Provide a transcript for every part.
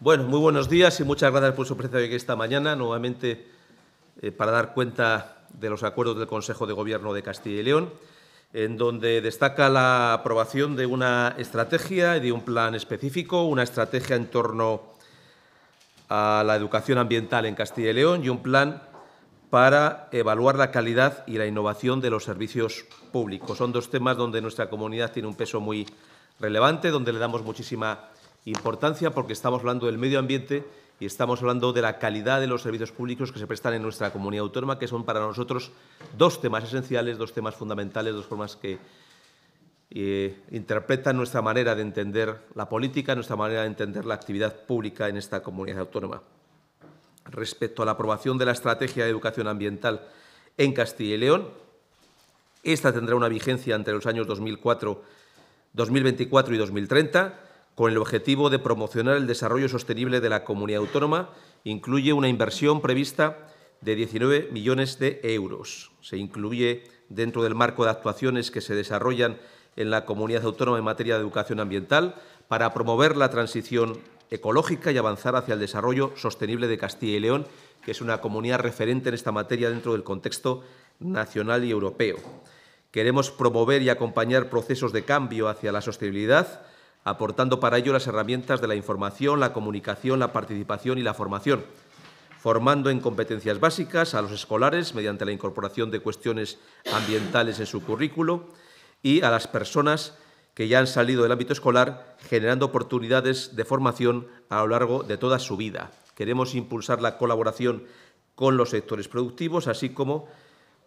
Bueno, muy buenos días y muchas gracias por su presencia aquí esta mañana, nuevamente eh, para dar cuenta de los acuerdos del Consejo de Gobierno de Castilla y León, en donde destaca la aprobación de una estrategia y de un plan específico, una estrategia en torno a la educación ambiental en Castilla y León y un plan para evaluar la calidad y la innovación de los servicios públicos. Son dos temas donde nuestra comunidad tiene un peso muy relevante, donde le damos muchísima Importancia porque estamos hablando del medio ambiente y estamos hablando de la calidad de los servicios públicos que se prestan en nuestra comunidad autónoma, que son para nosotros dos temas esenciales, dos temas fundamentales, dos formas que eh, interpretan nuestra manera de entender la política, nuestra manera de entender la actividad pública en esta comunidad autónoma. Respecto a la aprobación de la Estrategia de Educación Ambiental en Castilla y León, esta tendrá una vigencia entre los años 2004, 2024 y 2030 con el objetivo de promocionar el desarrollo sostenible de la comunidad autónoma, incluye una inversión prevista de 19 millones de euros. Se incluye dentro del marco de actuaciones que se desarrollan en la comunidad autónoma en materia de educación ambiental para promover la transición ecológica y avanzar hacia el desarrollo sostenible de Castilla y León, que es una comunidad referente en esta materia dentro del contexto nacional y europeo. Queremos promover y acompañar procesos de cambio hacia la sostenibilidad, aportando para ello las herramientas de la información, la comunicación, la participación y la formación, formando en competencias básicas a los escolares mediante la incorporación de cuestiones ambientales en su currículo y a las personas que ya han salido del ámbito escolar, generando oportunidades de formación a lo largo de toda su vida. Queremos impulsar la colaboración con los sectores productivos, así como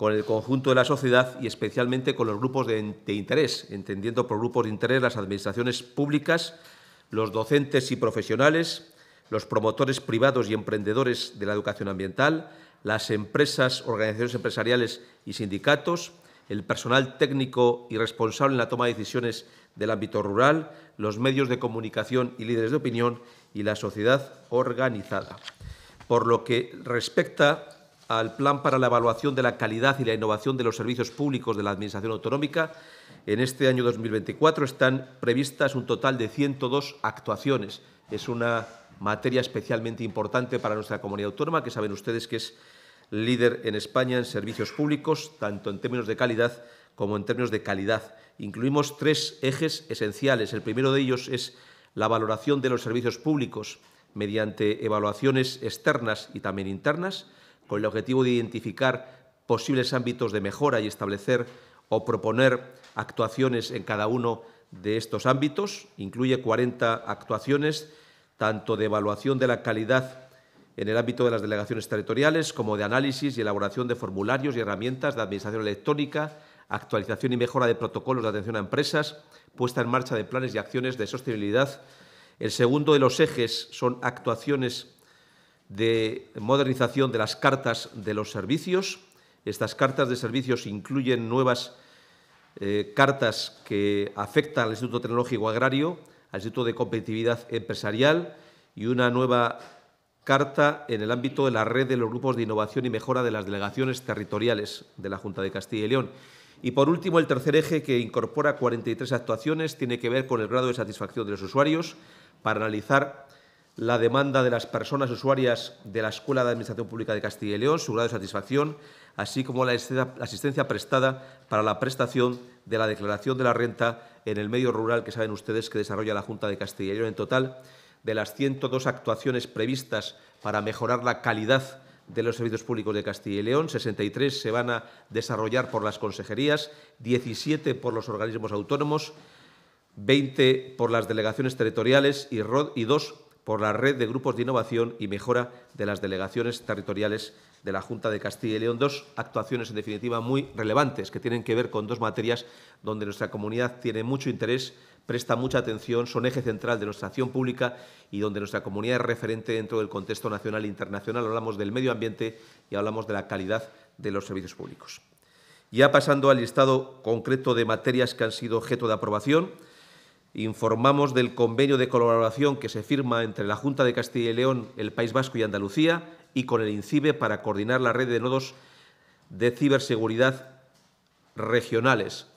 con el conjunto de la sociedad y especialmente con los grupos de, interés, entendiendo por grupos de interés las administraciones públicas, los docentes y profesionales, los promotores privados y emprendedores de la educación ambiental, las empresas, organizaciones empresariales y sindicatos, el personal técnico y responsable en la toma de decisiones del ámbito rural, los medios de comunicación y líderes de opinión y la sociedad organizada. Por lo que respecta al Plan para la Evaluación de la Calidad y la Innovación de los Servicios Públicos de la Administración Autonómica, en este año 2024 están previstas un total de 102 actuaciones. Es una materia especialmente importante para nuestra comunidad autónoma, que saben ustedes que es líder en España en servicios públicos, tanto en términos de calidad como en términos de calidad. Incluimos tres ejes esenciales. El primero de ellos es la valoración de los servicios públicos mediante evaluaciones externas y también internas con el objetivo de identificar posibles ámbitos de mejora y establecer o proponer actuaciones en cada uno de estos ámbitos. Incluye 40 actuaciones, tanto de evaluación de la calidad en el ámbito de las delegaciones territoriales, como de análisis y elaboración de formularios y herramientas de administración electrónica, actualización y mejora de protocolos de atención a empresas, puesta en marcha de planes y acciones de sostenibilidad. El segundo de los ejes son actuaciones de modernización de las cartas de los servicios. Estas cartas de servicios incluyen nuevas eh, cartas que afectan al Instituto Tecnológico Agrario, al Instituto de Competitividad Empresarial y una nueva carta en el ámbito de la red de los grupos de innovación y mejora de las delegaciones territoriales de la Junta de Castilla y León. Y por último, el tercer eje que incorpora 43 actuaciones tiene que ver con el grado de satisfacción de los usuarios para analizar la demanda de las personas usuarias de la Escuela de Administración Pública de Castilla y León, su grado de satisfacción, así como la asistencia prestada para la prestación de la declaración de la renta en el medio rural que saben ustedes que desarrolla la Junta de Castilla y León. En total, de las 102 actuaciones previstas para mejorar la calidad de los servicios públicos de Castilla y León, 63 se van a desarrollar por las consejerías, 17 por los organismos autónomos, 20 por las delegaciones territoriales y, y dos por la Red de Grupos de Innovación y Mejora de las Delegaciones Territoriales de la Junta de Castilla y León. Dos actuaciones, en definitiva, muy relevantes que tienen que ver con dos materias donde nuestra comunidad tiene mucho interés, presta mucha atención, son eje central de nuestra acción pública y donde nuestra comunidad es referente dentro del contexto nacional e internacional. Hablamos del medio ambiente y hablamos de la calidad de los servicios públicos. Ya pasando al listado concreto de materias que han sido objeto de aprobación, informamos del convenio de colaboración que se firma entre la Junta de Castilla y León, el País Vasco y Andalucía y con el INCIBE para coordinar la red de nodos de ciberseguridad regionales.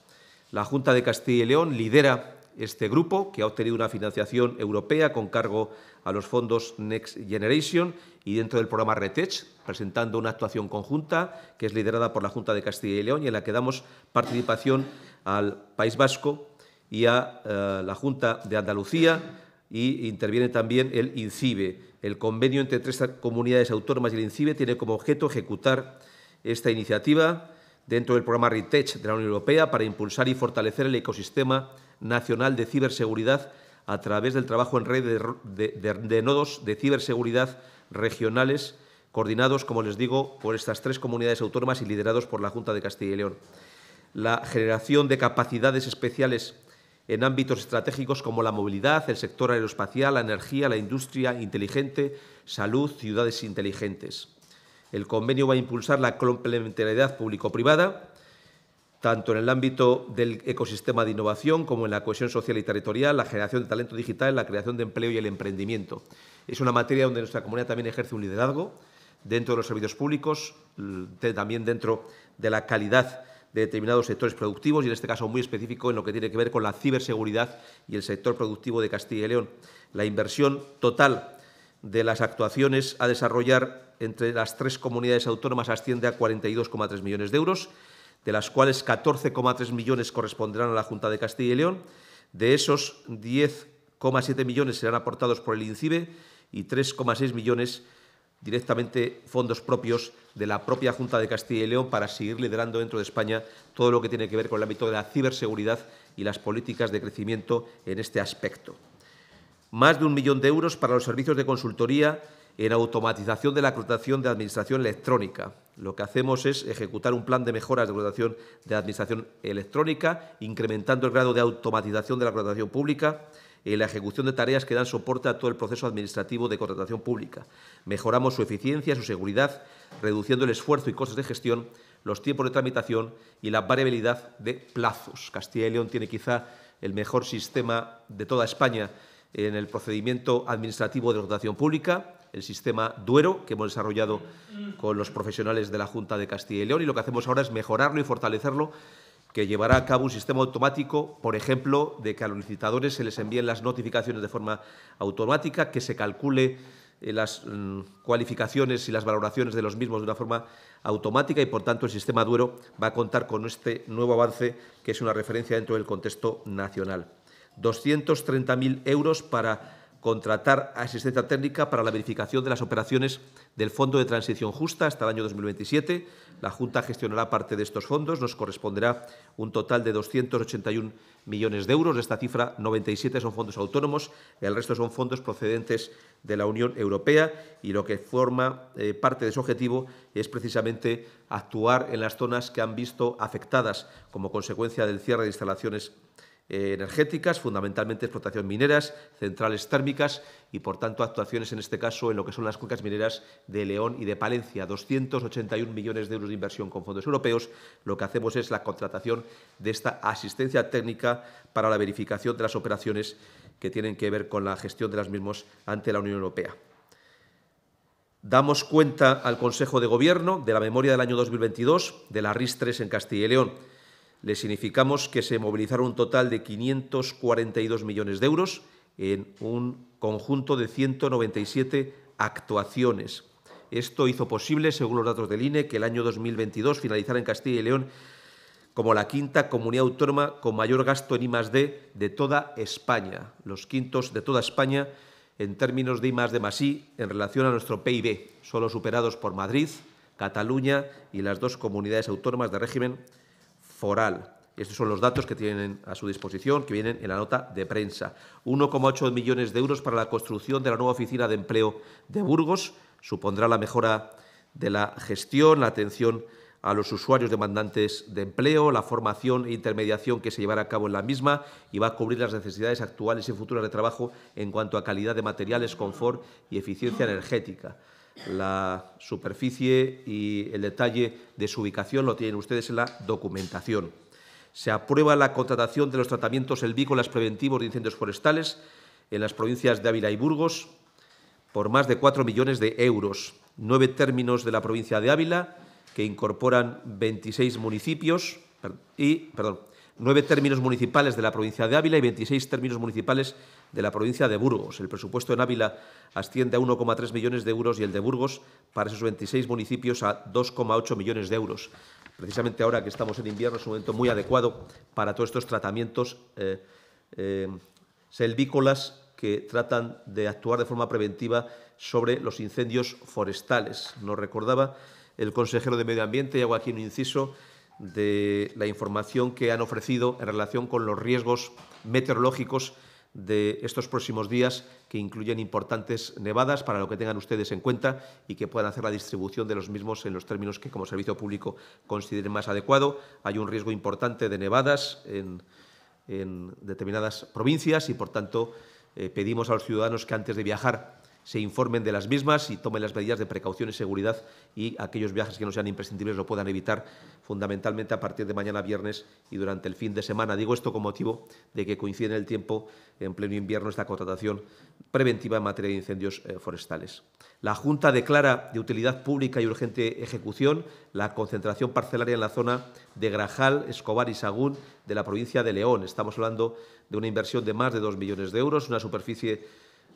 La Junta de Castilla y León lidera este grupo, que ha obtenido una financiación europea con cargo a los fondos Next Generation y dentro del programa RETECH, presentando una actuación conjunta que es liderada por la Junta de Castilla y León y en la que damos participación al País Vasco, y a eh, la Junta de Andalucía y interviene también el INCIBE. El convenio entre tres comunidades autónomas y el INCIBE tiene como objeto ejecutar esta iniciativa dentro del programa RITECH de la Unión Europea para impulsar y fortalecer el ecosistema nacional de ciberseguridad a través del trabajo en red de nodos de ciberseguridad regionales coordinados, como les digo, por estas tres comunidades autónomas y liderados por la Junta de Castilla y León. La generación de capacidades especiales en ámbitos estratégicos como la movilidad, el sector aeroespacial, la energía, la industria inteligente, salud, ciudades inteligentes. El convenio va a impulsar la complementariedad público-privada, tanto en el ámbito del ecosistema de innovación como en la cohesión social y territorial, la generación de talento digital, la creación de empleo y el emprendimiento. Es una materia donde nuestra comunidad también ejerce un liderazgo dentro de los servicios públicos, también dentro de la calidad de determinados sectores productivos y en este caso muy específico en lo que tiene que ver con la ciberseguridad y el sector productivo de Castilla y León. La inversión total de las actuaciones a desarrollar entre las tres comunidades autónomas asciende a 42,3 millones de euros, de las cuales 14,3 millones corresponderán a la Junta de Castilla y León. De esos, 10,7 millones serán aportados por el INCIBE y 3,6 millones directamente fondos propios de la propia Junta de Castilla y León para seguir liderando dentro de España todo lo que tiene que ver con el ámbito de la ciberseguridad y las políticas de crecimiento en este aspecto. Más de un millón de euros para los servicios de consultoría en automatización de la contratación de administración electrónica. Lo que hacemos es ejecutar un plan de mejoras de acotación de administración electrónica, incrementando el grado de automatización de la contratación pública, en la ejecución de tareas que dan soporte a todo el proceso administrativo de contratación pública. Mejoramos su eficiencia, su seguridad, reduciendo el esfuerzo y costes de gestión, los tiempos de tramitación y la variabilidad de plazos. Castilla y León tiene quizá el mejor sistema de toda España en el procedimiento administrativo de contratación pública, el sistema Duero, que hemos desarrollado con los profesionales de la Junta de Castilla y León, y lo que hacemos ahora es mejorarlo y fortalecerlo que llevará a cabo un sistema automático, por ejemplo, de que a los licitadores se les envíen las notificaciones de forma automática, que se calcule eh, las mm, cualificaciones y las valoraciones de los mismos de una forma automática y, por tanto, el sistema Duero va a contar con este nuevo avance que es una referencia dentro del contexto nacional. 230.000 euros para contratar asistencia técnica para la verificación de las operaciones del Fondo de Transición Justa hasta el año 2027. La Junta gestionará parte de estos fondos. Nos corresponderá un total de 281 millones de euros. De esta cifra, 97 son fondos autónomos, el resto son fondos procedentes de la Unión Europea y lo que forma eh, parte de su objetivo es precisamente actuar en las zonas que han visto afectadas como consecuencia del cierre de instalaciones energéticas, fundamentalmente explotación mineras, centrales térmicas y, por tanto, actuaciones en este caso en lo que son las cuencas mineras de León y de Palencia. 281 millones de euros de inversión con fondos europeos. Lo que hacemos es la contratación de esta asistencia técnica para la verificación de las operaciones que tienen que ver con la gestión de las mismas ante la Unión Europea. Damos cuenta al Consejo de Gobierno de la memoria del año 2022 de la RIS 3 en Castilla y León le significamos que se movilizaron un total de 542 millones de euros en un conjunto de 197 actuaciones. Esto hizo posible, según los datos del INE, que el año 2022 finalizara en Castilla y León como la quinta comunidad autónoma con mayor gasto en I+D de toda España, los quintos de toda España en términos de I+D más I en relación a nuestro PIB, solo superados por Madrid, Cataluña y las dos comunidades autónomas de régimen foral. Estos son los datos que tienen a su disposición, que vienen en la nota de prensa. 1,8 millones de euros para la construcción de la nueva oficina de empleo de Burgos. Supondrá la mejora de la gestión, la atención a los usuarios demandantes de empleo, la formación e intermediación que se llevará a cabo en la misma y va a cubrir las necesidades actuales y futuras de trabajo en cuanto a calidad de materiales, confort y eficiencia energética la superficie y el detalle de su ubicación lo tienen ustedes en la documentación. Se aprueba la contratación de los tratamientos helvícolas preventivos de incendios forestales en las provincias de Ávila y Burgos por más de 4 millones de euros. Nueve términos de la provincia de Ávila que incorporan 26 municipios y, perdón, nueve términos municipales de la provincia de Ávila y 26 términos municipales de la provincia de Burgos. El presupuesto en Ávila asciende a 1,3 millones de euros y el de Burgos para esos 26 municipios a 2,8 millones de euros. Precisamente ahora que estamos en invierno es un momento muy adecuado para todos estos tratamientos eh, eh, selvícolas que tratan de actuar de forma preventiva sobre los incendios forestales. Nos recordaba el consejero de Medio Ambiente, y hago aquí un inciso, de la información que han ofrecido en relación con los riesgos meteorológicos de estos próximos días que incluyen importantes nevadas para lo que tengan ustedes en cuenta y que puedan hacer la distribución de los mismos en los términos que como servicio público consideren más adecuado. Hay un riesgo importante de nevadas en, determinadas provincias y, por tanto, eh, pedimos a los ciudadanos que antes de viajar se informen de las mismas y tomen las medidas de precaución y seguridad y aquellos viajes que no sean imprescindibles lo puedan evitar fundamentalmente a partir de mañana viernes y durante el fin de semana. Digo esto con motivo de que coincide en el tiempo, en pleno invierno, esta contratación preventiva en materia de incendios eh, forestales. La Junta declara de utilidad pública y urgente ejecución la concentración parcelaria en la zona de Grajal, Escobar y Sagún de la provincia de León. Estamos hablando de una inversión de más de dos millones de euros, una superficie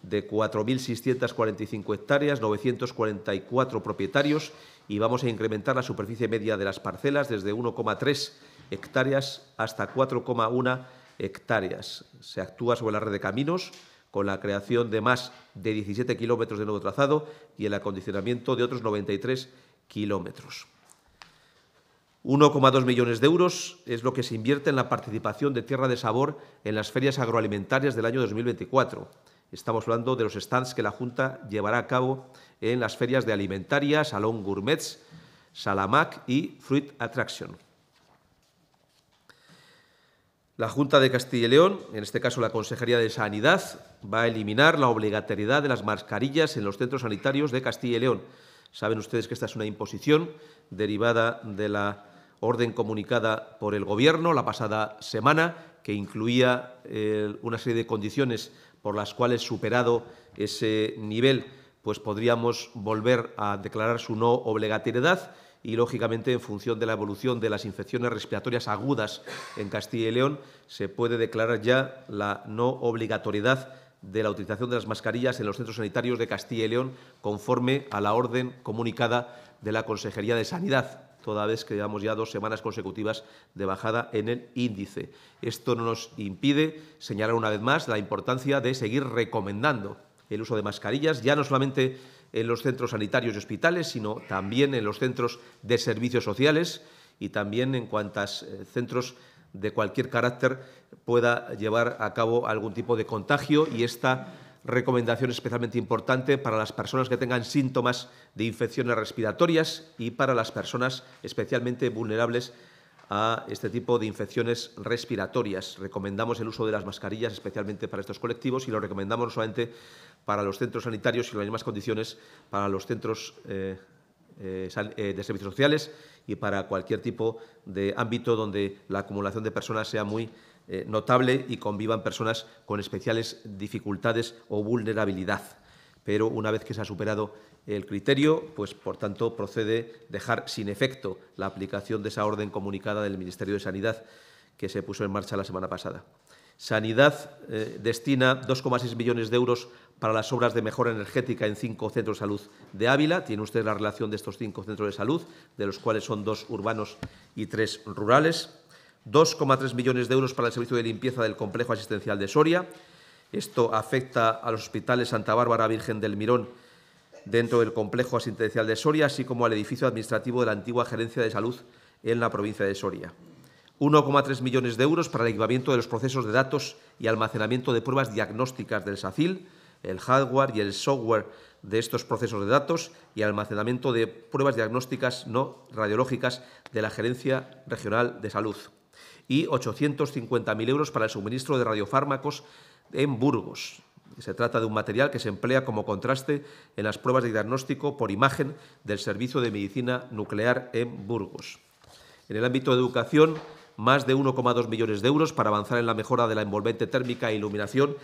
de 4.645 hectáreas, 944 propietarios y vamos a incrementar la superficie media de las parcelas desde 1,3 hectáreas hasta 4,1 hectáreas. Se actúa sobre la red de caminos con la creación de más de 17 kilómetros de nuevo trazado y el acondicionamiento de otros 93 kilómetros. 1,2 millones de euros es lo que se invierte en la participación de Tierra de Sabor en las ferias agroalimentarias del año 2024. Estamos hablando de los stands que la Junta llevará a cabo en las ferias de Alimentaria, Salón Gourmets, Salamac y Fruit Attraction. La Junta de Castilla y León, en este caso la Consejería de Sanidad, va a eliminar la obligatoriedad de las mascarillas en los centros sanitarios de Castilla y León. Saben ustedes que esta es una imposición derivada de la orden comunicada por el Gobierno la pasada semana, que incluía eh, una serie de condiciones por las cuales superado ese nivel, pues podríamos volver a declarar su no obligatoriedad y, lógicamente, en función de la evolución de las infecciones respiratorias agudas en Castilla y León, se puede declarar ya la no obligatoriedad de la utilización de las mascarillas en los centros sanitarios de Castilla y León, conforme a la orden comunicada de la Consejería de Sanidad toda vez que llevamos ya dos semanas consecutivas de bajada en el índice. Esto no nos impide señalar una vez más la importancia de seguir recomendando el uso de mascarillas, ya no solamente en los centros sanitarios y hospitales, sino también en los centros de servicios sociales y también en cuantas eh, centros de cualquier carácter pueda llevar a cabo algún tipo de contagio y esta recomendación especialmente importante para las personas que tengan síntomas de infecciones respiratorias y para las personas especialmente vulnerables a este tipo de infecciones respiratorias. Recomendamos el uso de las mascarillas especialmente para estos colectivos y lo recomendamos no solamente para los centros sanitarios y las mismas condiciones para los centros eh, eh, eh, de servicios sociales y para cualquier tipo de ámbito donde la acumulación de personas sea muy eh, notable y convivan personas con especiales dificultades o vulnerabilidad. Pero una vez que se ha superado el criterio, pues por tanto procede dejar sin efecto la aplicación de esa orden comunicada del Ministerio de Sanidad que se puso en marcha la semana pasada. Sanidad eh, destina 2,6 millones de euros para las obras de mejora energética en cinco centros de salud de Ávila. Tiene usted la relación de estos cinco centros de salud, de los cuales son dos urbanos y tres rurales. 2,3 millones de euros para el servicio de limpieza del complejo asistencial de Soria. Esto afecta a los hospitales Santa Bárbara, Virgen del Mirón, dentro del complejo asistencial de Soria, así como al edificio administrativo de la antigua Gerencia de Salud en la provincia de Soria. 1,3 millones de euros para el equipamiento de los procesos de datos y almacenamiento de pruebas diagnósticas del SACIL, el hardware y el software de estos procesos de datos y almacenamiento de pruebas diagnósticas no radiológicas de la Gerencia Regional de Salud y 850.000 euros para el suministro de radiofármacos en Burgos. Se trata de un material que se emplea como contraste en las pruebas de diagnóstico por imagen del Servicio de Medicina Nuclear en Burgos. En el ámbito de educación, más de 1,2 millones de euros para avanzar en la mejora de la envolvente térmica e iluminación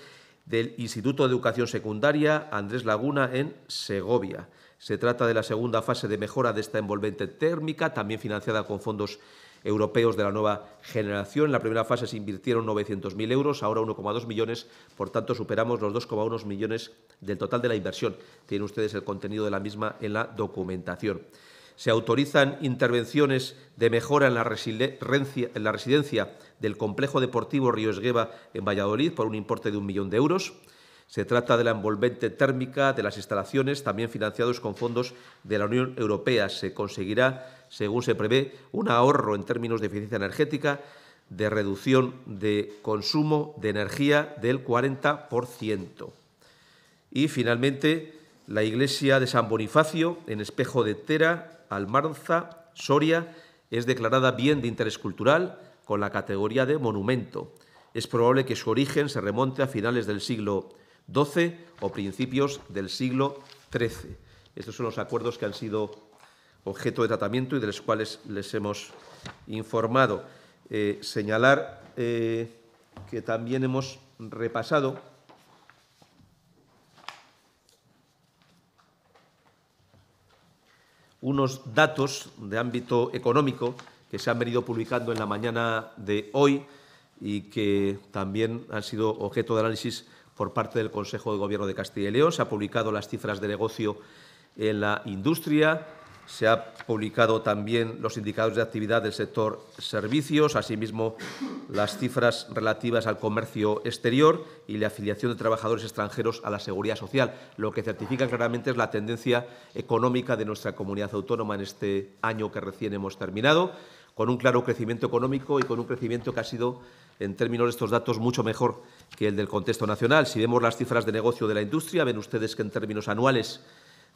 del Instituto de Educación Secundaria Andrés Laguna en Segovia. Se trata de la segunda fase de mejora de esta envolvente térmica, también financiada con fondos europeos de la nueva generación. En la primera fase se invirtieron 900.000 euros, ahora 1,2 millones, por tanto superamos los 2,1 millones del total de la inversión. Tienen ustedes el contenido de la misma en la documentación. Se autorizan intervenciones de mejora en la, residencia del complejo deportivo Río Esgueva en Valladolid por un importe de un millón de euros. Se trata de la envolvente térmica de las instalaciones, también financiados con fondos de la Unión Europea. Se conseguirá, según se prevé, un ahorro en términos de eficiencia energética, de reducción de consumo de energía del 40%. Y finalmente, la iglesia de San Bonifacio, en espejo de Tera, Almanza, Soria, es declarada bien de interés cultural con la categoría de monumento. Es probable que su origen se remonte a finales del siglo XII o principios del siglo XIII. Estos son los acuerdos que han sido objeto de tratamiento y de los cuales les hemos informado. Eh, señalar eh, que también hemos repasado unos datos de ámbito económico que se han venido publicando en la mañana de hoy y que también han sido objeto de análisis por parte del Consejo de Gobierno de Castilla y León. Se han publicado las cifras de negocio en la industria, se han publicado también los indicadores de actividad del sector servicios, asimismo las cifras relativas al comercio exterior y la afiliación de trabajadores extranjeros a la seguridad social. Lo que certifica claramente es la tendencia económica de nuestra comunidad autónoma en este año que recién hemos terminado, con un claro crecimiento económico y con un crecimiento que ha sido en términos de estos datos mucho mejor que el del contexto nacional. Si vemos las cifras de negocio de la industria, ven ustedes que en términos anuales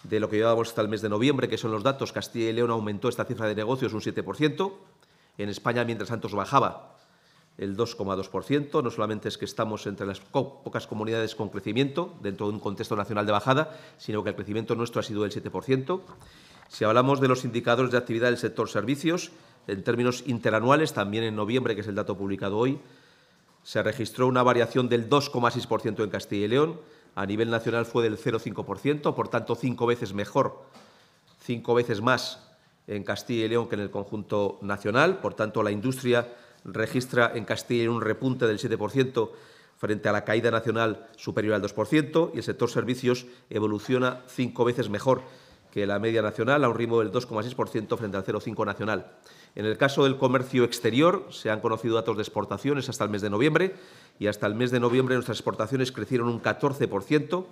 de lo que llevábamos hasta el mes de noviembre, que son los datos, Castilla y León aumentó esta cifra de negocios un 7%. En España, mientras tanto, bajaba el 2,2%. No solamente es que estamos entre las pocas comunidades con crecimiento dentro de un contexto nacional de bajada, sino que el crecimiento nuestro ha sido del 7%. Si hablamos de los indicadores de actividad del sector servicios, en términos interanuales, también en noviembre, que es el dato publicado hoy, se registró una variación del 2,6% en Castilla y León, a nivel nacional fue del 0,5%, por tanto cinco veces mejor, cinco veces más en Castilla y León que en el conjunto nacional, por tanto la industria registra en Castilla y León un repunte del 7% frente a la caída nacional superior al 2% y el sector servicios evoluciona cinco veces mejor que la media nacional a un ritmo del 2,6% frente al 0,5% nacional. En el caso del comercio exterior, se han conocido datos de exportaciones hasta el mes de noviembre y hasta el mes de noviembre nuestras exportaciones crecieron un 14%,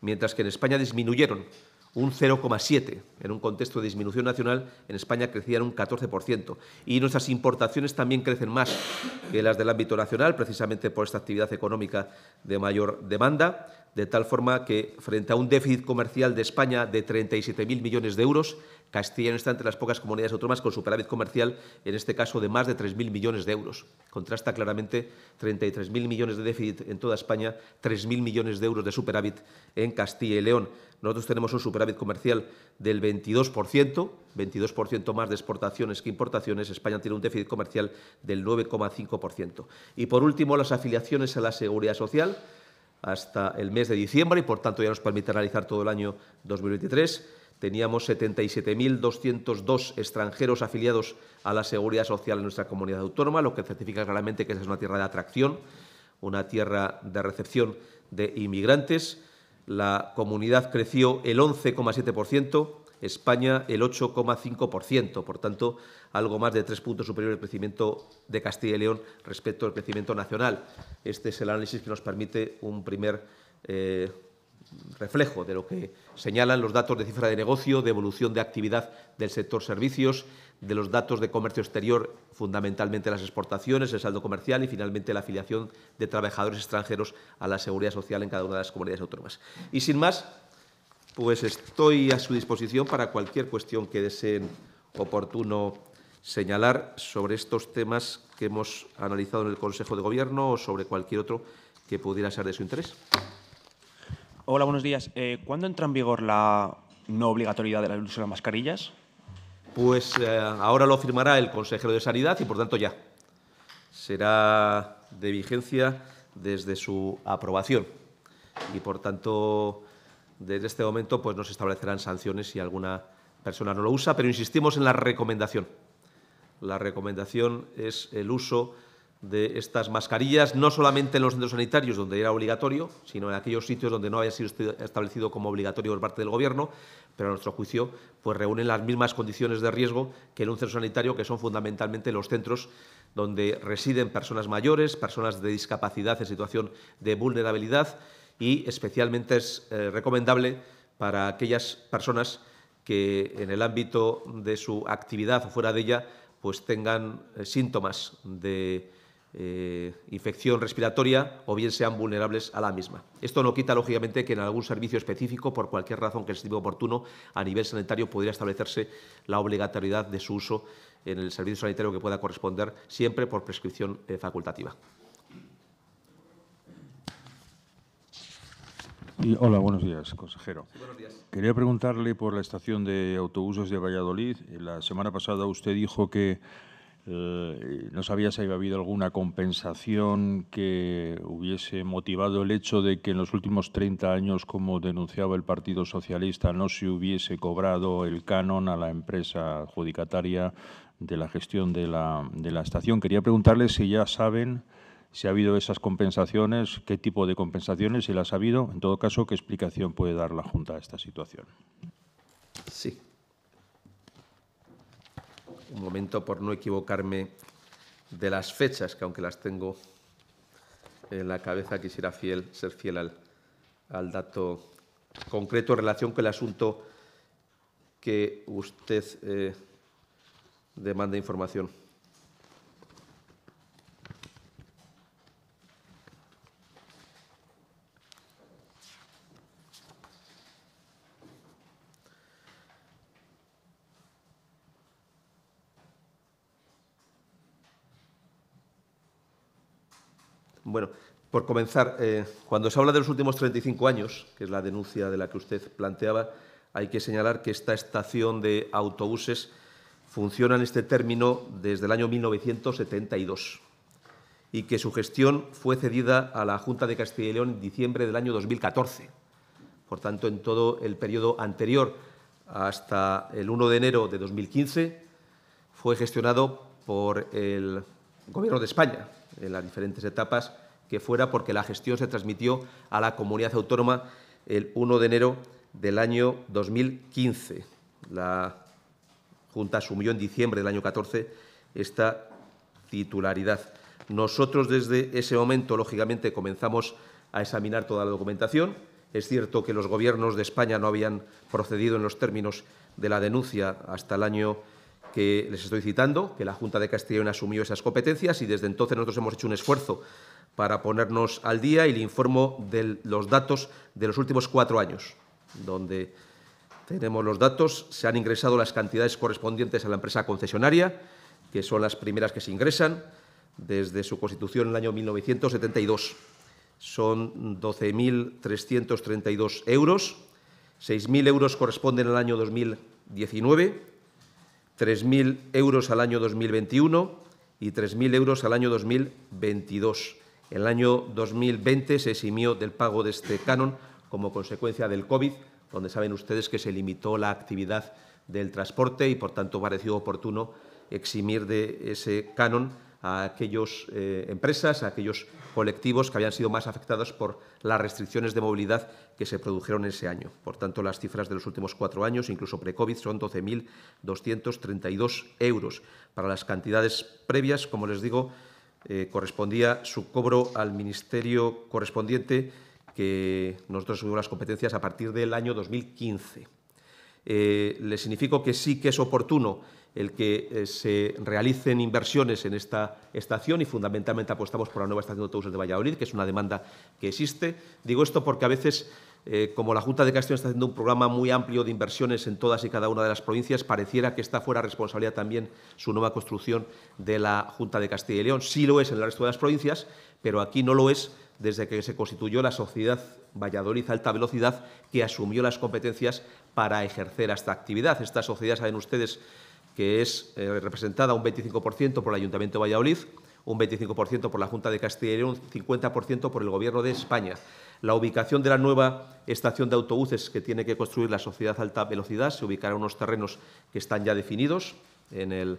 mientras que en España disminuyeron un 0,7%. En un contexto de disminución nacional, en España crecían un 14%. Y nuestras importaciones también crecen más que las del ámbito nacional, precisamente por esta actividad económica de mayor demanda de tal forma que frente a un déficit comercial de España de 37.000 millones de euros, castilla no está entre las pocas comunidades autónomas con superávit comercial, en este caso de más de 3.000 millones de euros. Contrasta claramente 33.000 millones de déficit en toda España, 3.000 millones de euros de superávit en Castilla y León. Nosotros tenemos un superávit comercial del 22%, 22% más de exportaciones que importaciones. España tiene un déficit comercial del 9,5%. Y por último, las afiliaciones a la seguridad social hasta el mes de diciembre y por tanto ya nos permite analizar todo el año 2023. Teníamos 77.202 extranjeros afiliados a la seguridad social en nuestra comunidad autónoma, lo que certifica claramente que esa es una tierra de atracción, una tierra de recepción de inmigrantes. La comunidad creció el 11,7%, España el 8,5%, por tanto, algo más de tres puntos superiores al crecimiento de Castilla y León respecto al crecimiento nacional. Este es el análisis que nos permite un primer eh, reflejo de lo que señalan los datos de cifra de negocio, de evolución de actividad del sector servicios, de los datos de comercio exterior, fundamentalmente las exportaciones, el saldo comercial y finalmente la afiliación de trabajadores extranjeros a la seguridad social en cada una de las comunidades autónomas. Y sin más, pues estoy a su disposición para cualquier cuestión que deseen oportuno señalar sobre estos temas que hemos analizado en el Consejo de Gobierno o sobre cualquier otro que pudiera ser de su interés. Hola, buenos días. Eh, ¿Cuándo entra en vigor la no obligatoriedad de la uso de mascarillas? Pues eh, ahora lo firmará el consejero de Sanidad y, por tanto, ya. Será de vigencia desde su aprobación. Y, por tanto, desde este momento pues, no se establecerán sanciones si alguna persona no lo usa, pero insistimos en la recomendación. La recomendación es el uso de estas mascarillas, no solamente en los centros sanitarios donde era obligatorio, sino en aquellos sitios donde no haya sido este, establecido como obligatorio por parte del Gobierno, pero a nuestro juicio pues reúnen las mismas condiciones de riesgo que en un centro sanitario, que son fundamentalmente los centros donde residen personas mayores, personas de discapacidad en situación de vulnerabilidad y especialmente es eh, recomendable para aquellas personas que en el ámbito de su actividad o fuera de ella pues tengan eh, síntomas de eh, infección respiratoria o bien sean vulnerables a la misma. Esto no quita, lógicamente, que en algún servicio específico, por cualquier razón que se estime oportuno, a nivel sanitario podría establecerse la obligatoriedad de su uso en el servicio sanitario que pueda corresponder, siempre por prescripción facultativa. Hola, buenos días, consejero. Quería preguntarle por la estación de autobuses de Valladolid. La semana pasada usted dijo que eh, no sabía si había habido alguna compensación que hubiese motivado el hecho de que en los últimos 30 años, como denunciaba el Partido Socialista, no se hubiese cobrado el canon a la empresa adjudicataria de la gestión de la estación. Quería preguntarle si ya saben si ha habido esas compensaciones, qué tipo de compensaciones, si las ha habido. En todo caso, ¿qué explicación puede dar la Junta a esta situación? Sí. Un momento por no equivocarme de las fechas, que aunque las tengo en la cabeza, quisiera fiel, ser fiel al, dato concreto en relación con el asunto que usted eh, demanda información. Bueno, por comenzar, eh, cuando se habla de los últimos 35 años, que es la denuncia de la que usted planteaba, hay que señalar que esta estación de autobuses funciona en este término desde el año 1972 y que su gestión fue cedida a la Junta de Castilla y León en diciembre del año 2014. Por tanto, en todo el periodo anterior hasta el 1 de enero de 2015 fue gestionado por el Gobierno de España, en eh, las diferentes etapas que fuera, porque la gestión se transmitió a la comunidad autónoma el 1 de enero del año 2015. La Junta asumió en diciembre del año 14 esta titularidad. Nosotros desde ese momento, lógicamente, comenzamos a examinar toda la documentación. Es cierto que los gobiernos de España no habían procedido en los términos de la denuncia hasta el año que les estoy citando, que la Junta de Castilla y León asumió esas competencias y desde entonces nosotros hemos hecho un esfuerzo para ponernos al día y le informo de los datos de los últimos cuatro años, donde tenemos los datos, se han ingresado las cantidades correspondientes a la empresa concesionaria, que son las primeras que se ingresan desde su constitución en el año 1972. Son 12.332 euros, 6.000 euros corresponden al año 2019 3.000 euros al año 2021 y 3.000 euros al año 2022. El año 2020 se eximió del pago de este canon como consecuencia del COVID, donde saben ustedes que se limitó la actividad del transporte y, por tanto, pareció oportuno eximir de ese canon a aquellas eh, empresas, a aquellos colectivos que habían sido más afectados por las restricciones de movilidad que se produjeron ese año. Por tanto, las cifras de los últimos cuatro años, incluso pre-COVID, son 12.232 euros. Para las cantidades previas, como les digo, eh, correspondía su cobro al ministerio correspondiente que nosotros asumimos las competencias a partir del año 2015. Eh, les significo que sí que es oportuno el que eh, se realicen inversiones en esta estación y fundamentalmente apostamos por la nueva estación de autobuses de Valladolid, que es una demanda que existe. Digo esto porque a veces, eh, como la Junta de Castilla está haciendo un programa muy amplio de inversiones en todas y cada una de las provincias, pareciera que esta fuera responsabilidad también su nueva construcción de la Junta de Castilla y León. Sí lo es en el resto de las provincias, pero aquí no lo es desde que se constituyó la sociedad Valladolid Alta Velocidad, que asumió las competencias para ejercer esta actividad. Esta sociedad, saben ustedes, que es eh, representada un 25% por el Ayuntamiento de Valladolid, un 25% por la Junta de Castilla y un 50% por el Gobierno de España. La ubicación de la nueva estación de autobuses que tiene que construir la Sociedad Alta Velocidad se ubicará en unos terrenos que están ya definidos en el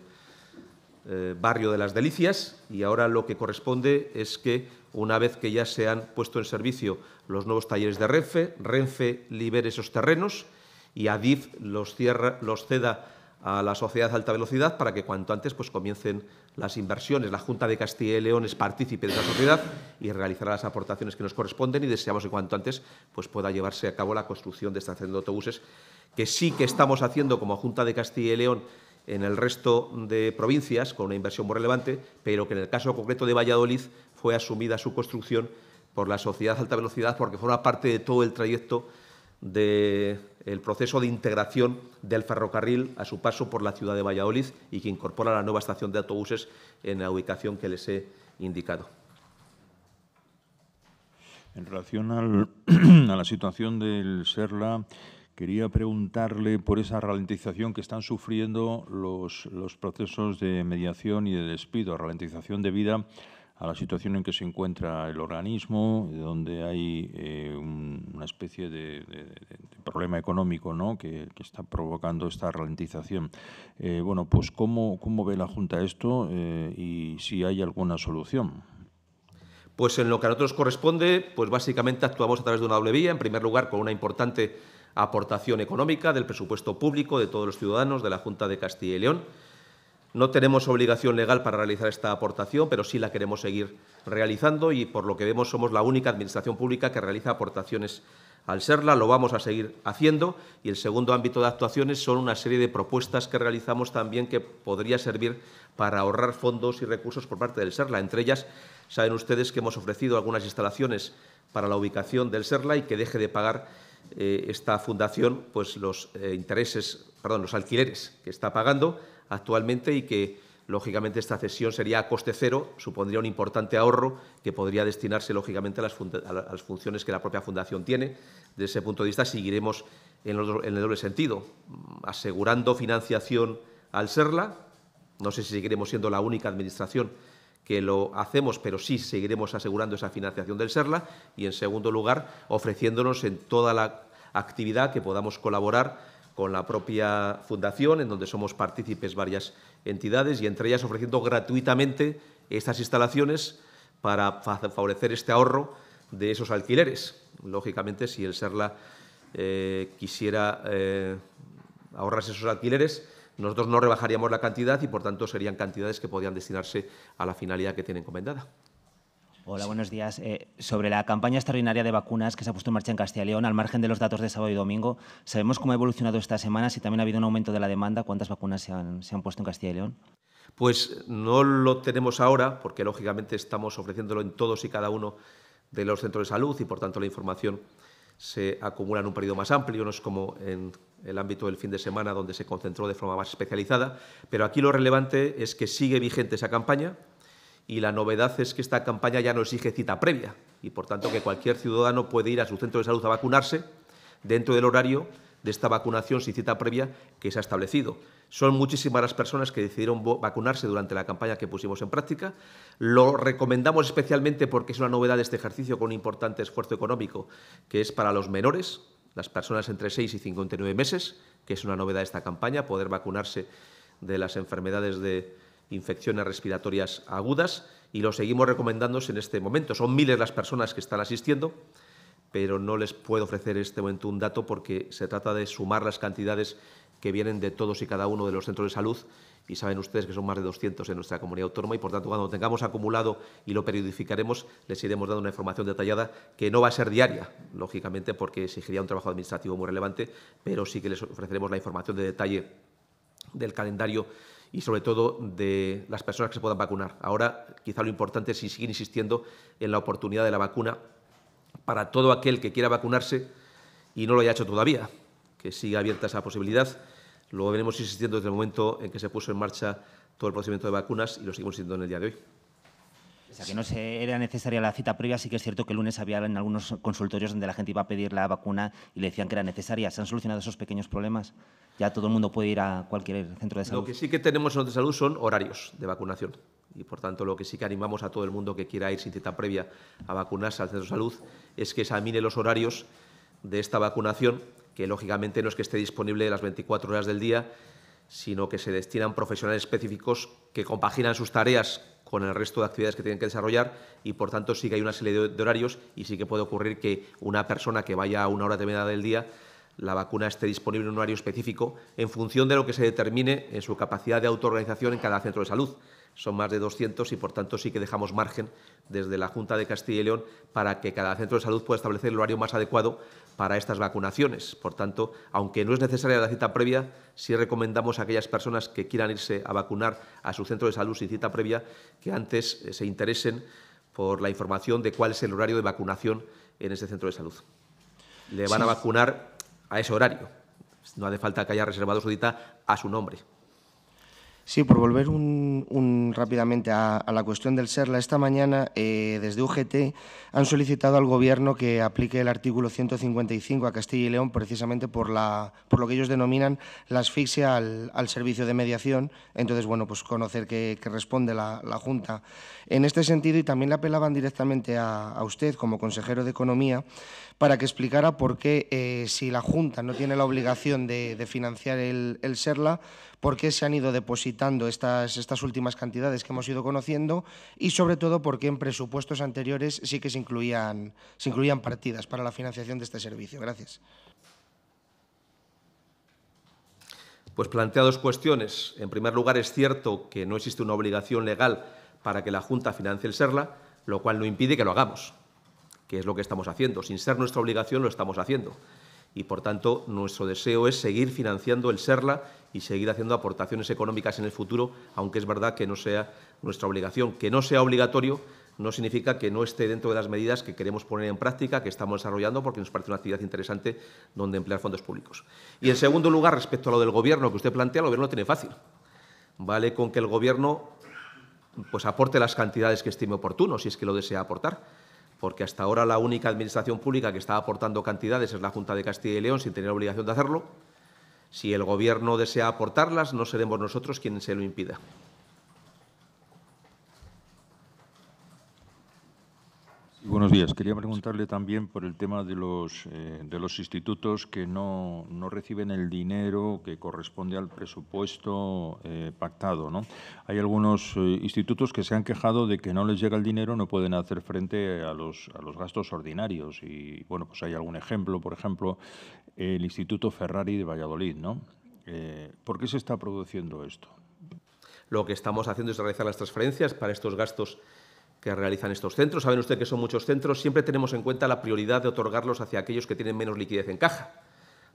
eh, barrio de las Delicias y ahora lo que corresponde es que una vez que ya se han puesto en servicio los nuevos talleres de Renfe, Renfe libere esos terrenos y Adif los ceda a la sociedad de alta velocidad para que cuanto antes pues, comiencen las inversiones. La Junta de Castilla y León es partícipe de esa sociedad y realizará las aportaciones que nos corresponden y deseamos que cuanto antes pues, pueda llevarse a cabo la construcción de esta estación de autobuses, que sí que estamos haciendo como Junta de Castilla y León en el resto de provincias con una inversión muy relevante, pero que en el caso concreto de Valladolid fue asumida su construcción por la sociedad de alta velocidad porque forma parte de todo el trayecto del proceso de integración del ferrocarril a su paso por la ciudad de Valladolid y que incorpora la nueva estación de autobuses en la ubicación que les he indicado. En relación a la situación del Serla, quería preguntarle por esa ralentización que están sufriendo los, procesos de mediación y de despido, ralentización de vida a la situación en que se encuentra el organismo, donde hay eh, una especie de, problema económico que, está provocando esta ralentización. Eh, bueno, pues ¿cómo, ¿cómo, ve la Junta esto eh, y si hay alguna solución? Pues en lo que a nosotros corresponde, pues básicamente actuamos a través de una doble vía. En primer lugar, con una importante aportación económica del presupuesto público de todos los ciudadanos de la Junta de Castilla y León no tenemos obligación legal para realizar esta aportación, pero sí la queremos seguir realizando y por lo que vemos somos la única administración pública que realiza aportaciones al serla, lo vamos a seguir haciendo y el segundo ámbito de actuaciones son una serie de propuestas que realizamos también que podría servir para ahorrar fondos y recursos por parte del serla. Entre ellas, saben ustedes que hemos ofrecido algunas instalaciones para la ubicación del serla y que deje de pagar eh, esta fundación pues los eh, intereses, perdón, los alquileres que está pagando actualmente y que, lógicamente, esta cesión sería a coste cero, supondría un importante ahorro que podría destinarse, lógicamente, a las, funciones que la propia Fundación tiene. Desde ese punto de vista, seguiremos en el doble sentido, mm, asegurando financiación al SERLA. No sé si seguiremos siendo la única administración que lo hacemos, pero sí seguiremos asegurando esa financiación del SERLA y, en segundo lugar, ofreciéndonos en toda la actividad que podamos colaborar con la propia fundación, en donde somos partícipes varias entidades y entre ellas ofreciendo gratuitamente estas instalaciones para favorecer este ahorro de esos alquileres. Lógicamente, si el Serla eh, quisiera eh, ahorrarse esos alquileres, nosotros no rebajaríamos la cantidad y, por tanto, serían cantidades que podían destinarse a la finalidad que tiene encomendada. Hola, buenos días. Eh, sobre la campaña extraordinaria de vacunas que se ha puesto en marcha en Castilla y León, al margen de los datos de sábado y domingo, ¿sabemos cómo ha evolucionado esta semana? Si también ha habido un aumento de la demanda, ¿cuántas vacunas se han, se han puesto en Castilla y León? Pues no lo tenemos ahora, porque lógicamente estamos ofreciéndolo en todos y cada uno de los centros de salud y por tanto la información se acumula en un periodo más amplio, no es como en el ámbito del fin de semana donde se concentró de forma más especializada, pero aquí lo relevante es que sigue vigente esa campaña, y la novedad es que esta campaña ya no exige cita previa y por tanto que cualquier ciudadano puede ir a su centro de salud a vacunarse dentro del horario de esta vacunación sin cita previa que se ha establecido. Son muchísimas las personas que decidieron vacunarse durante la campaña que pusimos en práctica. Lo recomendamos especialmente porque es una novedad de este ejercicio con un importante esfuerzo económico que es para los menores, las personas entre 6 y 59 meses, que es una novedad de esta campaña, poder vacunarse de las enfermedades de, infecciones respiratorias agudas y lo seguimos recomendando en este momento. Son miles las personas que están asistiendo, pero no les puedo ofrecer en este momento un dato porque se trata de sumar las cantidades que vienen de todos y cada uno de los centros de salud y saben ustedes que son más de 200 en nuestra comunidad autónoma y por tanto cuando tengamos acumulado y lo periodificaremos les iremos dando una información detallada que no va a ser diaria, lógicamente porque exigiría un trabajo administrativo muy relevante, pero sí que les ofreceremos la información de detalle del calendario y sobre todo de las personas que se puedan vacunar. Ahora quizá lo importante es seguir insistiendo en la oportunidad de la vacuna para todo aquel que quiera vacunarse y no lo haya hecho todavía, que siga abierta esa posibilidad. Lo venimos insistiendo desde el momento en que se puso en marcha todo el procedimiento de vacunas y lo seguimos insistiendo en el día de hoy. O sea, que no se, era necesaria la cita previa, sí que es cierto que el lunes había en algunos consultorios donde la gente iba a pedir la vacuna y le decían que era necesaria. ¿Se han solucionado esos pequeños problemas? Ya todo el mundo puede ir a cualquier centro de salud. Lo que sí que tenemos en los de salud son horarios de vacunación. Y por tanto, lo que sí que animamos a todo el mundo que quiera ir sin cita previa a vacunarse al centro de salud es que examine los horarios de esta vacunación, que lógicamente no es que esté disponible las 24 horas del día, sino que se destinan profesionales específicos que compaginan sus tareas con el resto de actividades que tienen que desarrollar y por tanto sí que hay una serie de, horarios y sí que puede ocurrir que una persona que vaya a una hora determinada del día la vacuna esté disponible en un horario específico en función de lo que se determine en su capacidad de autoorganización en cada centro de salud. Son más de 200 y, por tanto, sí que dejamos margen desde la Junta de Castilla y León para que cada centro de salud pueda establecer el horario más adecuado para estas vacunaciones. Por tanto, aunque no es necesaria la cita previa, sí recomendamos a aquellas personas que quieran irse a vacunar a su centro de salud sin cita previa que antes eh, se interesen por la información de cuál es el horario de vacunación en ese centro de salud. Le van a vacunar a ese horario. No hace falta que haya reservado su cita a su nombre. Sí, por volver un, rápidamente a, la cuestión del SERLA, esta mañana eh, desde UGT han solicitado al Gobierno que aplique el artículo 155 a Castilla y León precisamente por, la, por lo que ellos denominan la asfixia al, al servicio de mediación. Entonces, bueno, pues conocer qué responde la, la, Junta. En este sentido, y también le apelaban directamente a, a usted como consejero de Economía para que explicara por qué eh, si la Junta no tiene la obligación de, de financiar el, el SERLA, por qué se han ido depositando estas, últimas cantidades que hemos ido conociendo y sobre todo por qué en presupuestos anteriores sí que se incluían, se incluían partidas para la financiación de este servicio. Gracias. Pues plantea dos cuestiones. En primer lugar, es cierto que no existe una obligación legal para que la Junta financie el SERLA, lo cual no impide que lo hagamos, que es lo que estamos haciendo. Sin ser nuestra obligación, lo estamos haciendo y, por tanto, nuestro deseo es seguir financiando el SERLA y seguir haciendo aportaciones económicas en el futuro, aunque es verdad que no sea nuestra obligación. Que no sea obligatorio no significa que no esté dentro de las medidas que queremos poner en práctica, que estamos desarrollando, porque nos parece una actividad interesante donde emplear fondos públicos. Y, en segundo lugar, respecto a lo del Gobierno que usted plantea, el Gobierno lo tiene fácil. Vale con que el Gobierno pues aporte las cantidades que estime oportuno, si es que lo desea aportar porque hasta ahora la única administración pública que está aportando cantidades es la Junta de Castilla y León sin tener obligación de hacerlo. Si el Gobierno desea aportarlas, no seremos nosotros quienes se lo impida. Buenos días. Quería preguntarle también por el tema de los, eh, de los institutos que no, reciben el dinero que corresponde al presupuesto eh, pactado. Hay algunos eh, institutos que se han quejado de que no les llega el dinero, no pueden hacer frente a los, a los gastos ordinarios. Y bueno, pues hay algún ejemplo, por ejemplo, el Instituto Ferrari de Valladolid. ¿no? ¿Por qué se está produciendo esto? Lo que estamos haciendo es realizar las transferencias para estos gastos que realizan estos centros. Saben usted que son muchos centros. Siempre tenemos en cuenta la prioridad de otorgarlos hacia aquellos que tienen menos liquidez en caja,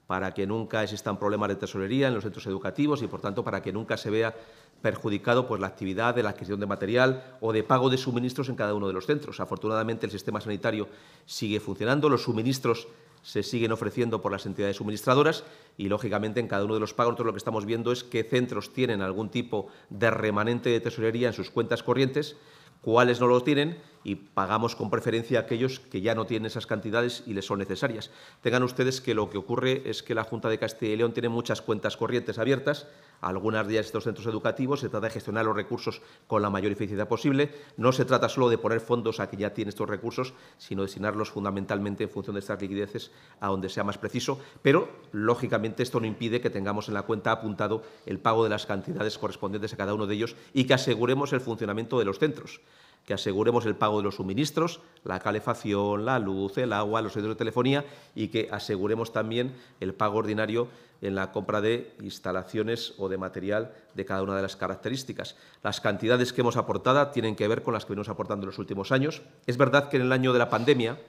para que nunca existan problemas de tesorería en los centros educativos y, por tanto, para que nunca se vea perjudicado pues, la actividad de la adquisición de material o de pago de suministros en cada uno de los centros. Afortunadamente, el sistema sanitario sigue funcionando, los suministros se siguen ofreciendo por las entidades suministradoras y, lógicamente, en cada uno de los pagos lo que estamos viendo es qué centros tienen algún tipo de remanente de tesorería en sus cuentas corrientes cuáles no los tienen y pagamos con preferencia a aquellos que ya no tienen esas cantidades y les son necesarias. Tengan ustedes que lo que ocurre es que la Junta de Castilla y León tiene muchas cuentas corrientes abiertas, algunas de estos centros educativos, se trata de gestionar los recursos con la mayor eficiencia posible, no se trata solo de poner fondos a que ya tiene estos recursos, sino destinarlos fundamentalmente en función de estas liquideces a donde sea más preciso, pero lógicamente esto no impide que tengamos en la cuenta apuntado el pago de las cantidades correspondientes a cada uno de ellos y que aseguremos el funcionamiento de los centros que aseguremos el pago de los suministros, la calefacción, la luz, el agua, los servicios de telefonía y que aseguremos también el pago ordinario en la compra de instalaciones o de material de cada una de las características. Las cantidades que hemos aportado tienen que ver con las que venimos aportando en los últimos años. Es verdad que en el año de la pandemia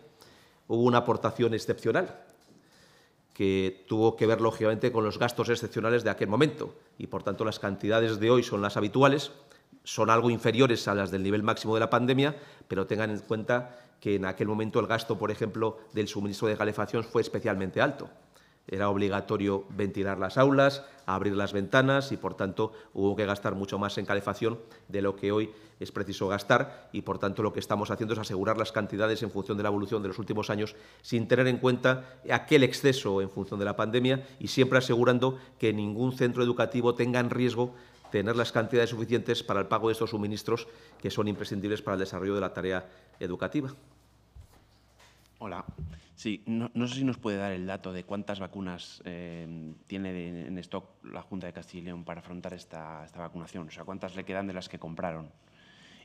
hubo una aportación excepcional que tuvo que ver, lógicamente, con los gastos excepcionales de aquel momento y, por tanto, las cantidades de hoy son las habituales, son algo inferiores a las del nivel máximo de la pandemia, pero tengan en cuenta que en aquel momento el gasto, por ejemplo, del suministro de calefacción fue especialmente alto. Era obligatorio ventilar las aulas, abrir las ventanas y, por tanto, hubo que gastar mucho más en calefacción de lo que hoy es preciso gastar y, por tanto, lo que estamos haciendo es asegurar las cantidades en función de la evolución de los últimos años sin tener en cuenta aquel exceso en función de la pandemia y siempre asegurando que ningún centro educativo tenga en riesgo tener las cantidades suficientes para el pago de estos suministros que son imprescindibles para el desarrollo de la tarea educativa. Hola. Sí, no, sé si nos puede dar el dato de cuántas vacunas eh, tiene en stock la Junta de Castilla y León para afrontar esta, esta, vacunación, o sea, cuántas le quedan de las que compraron.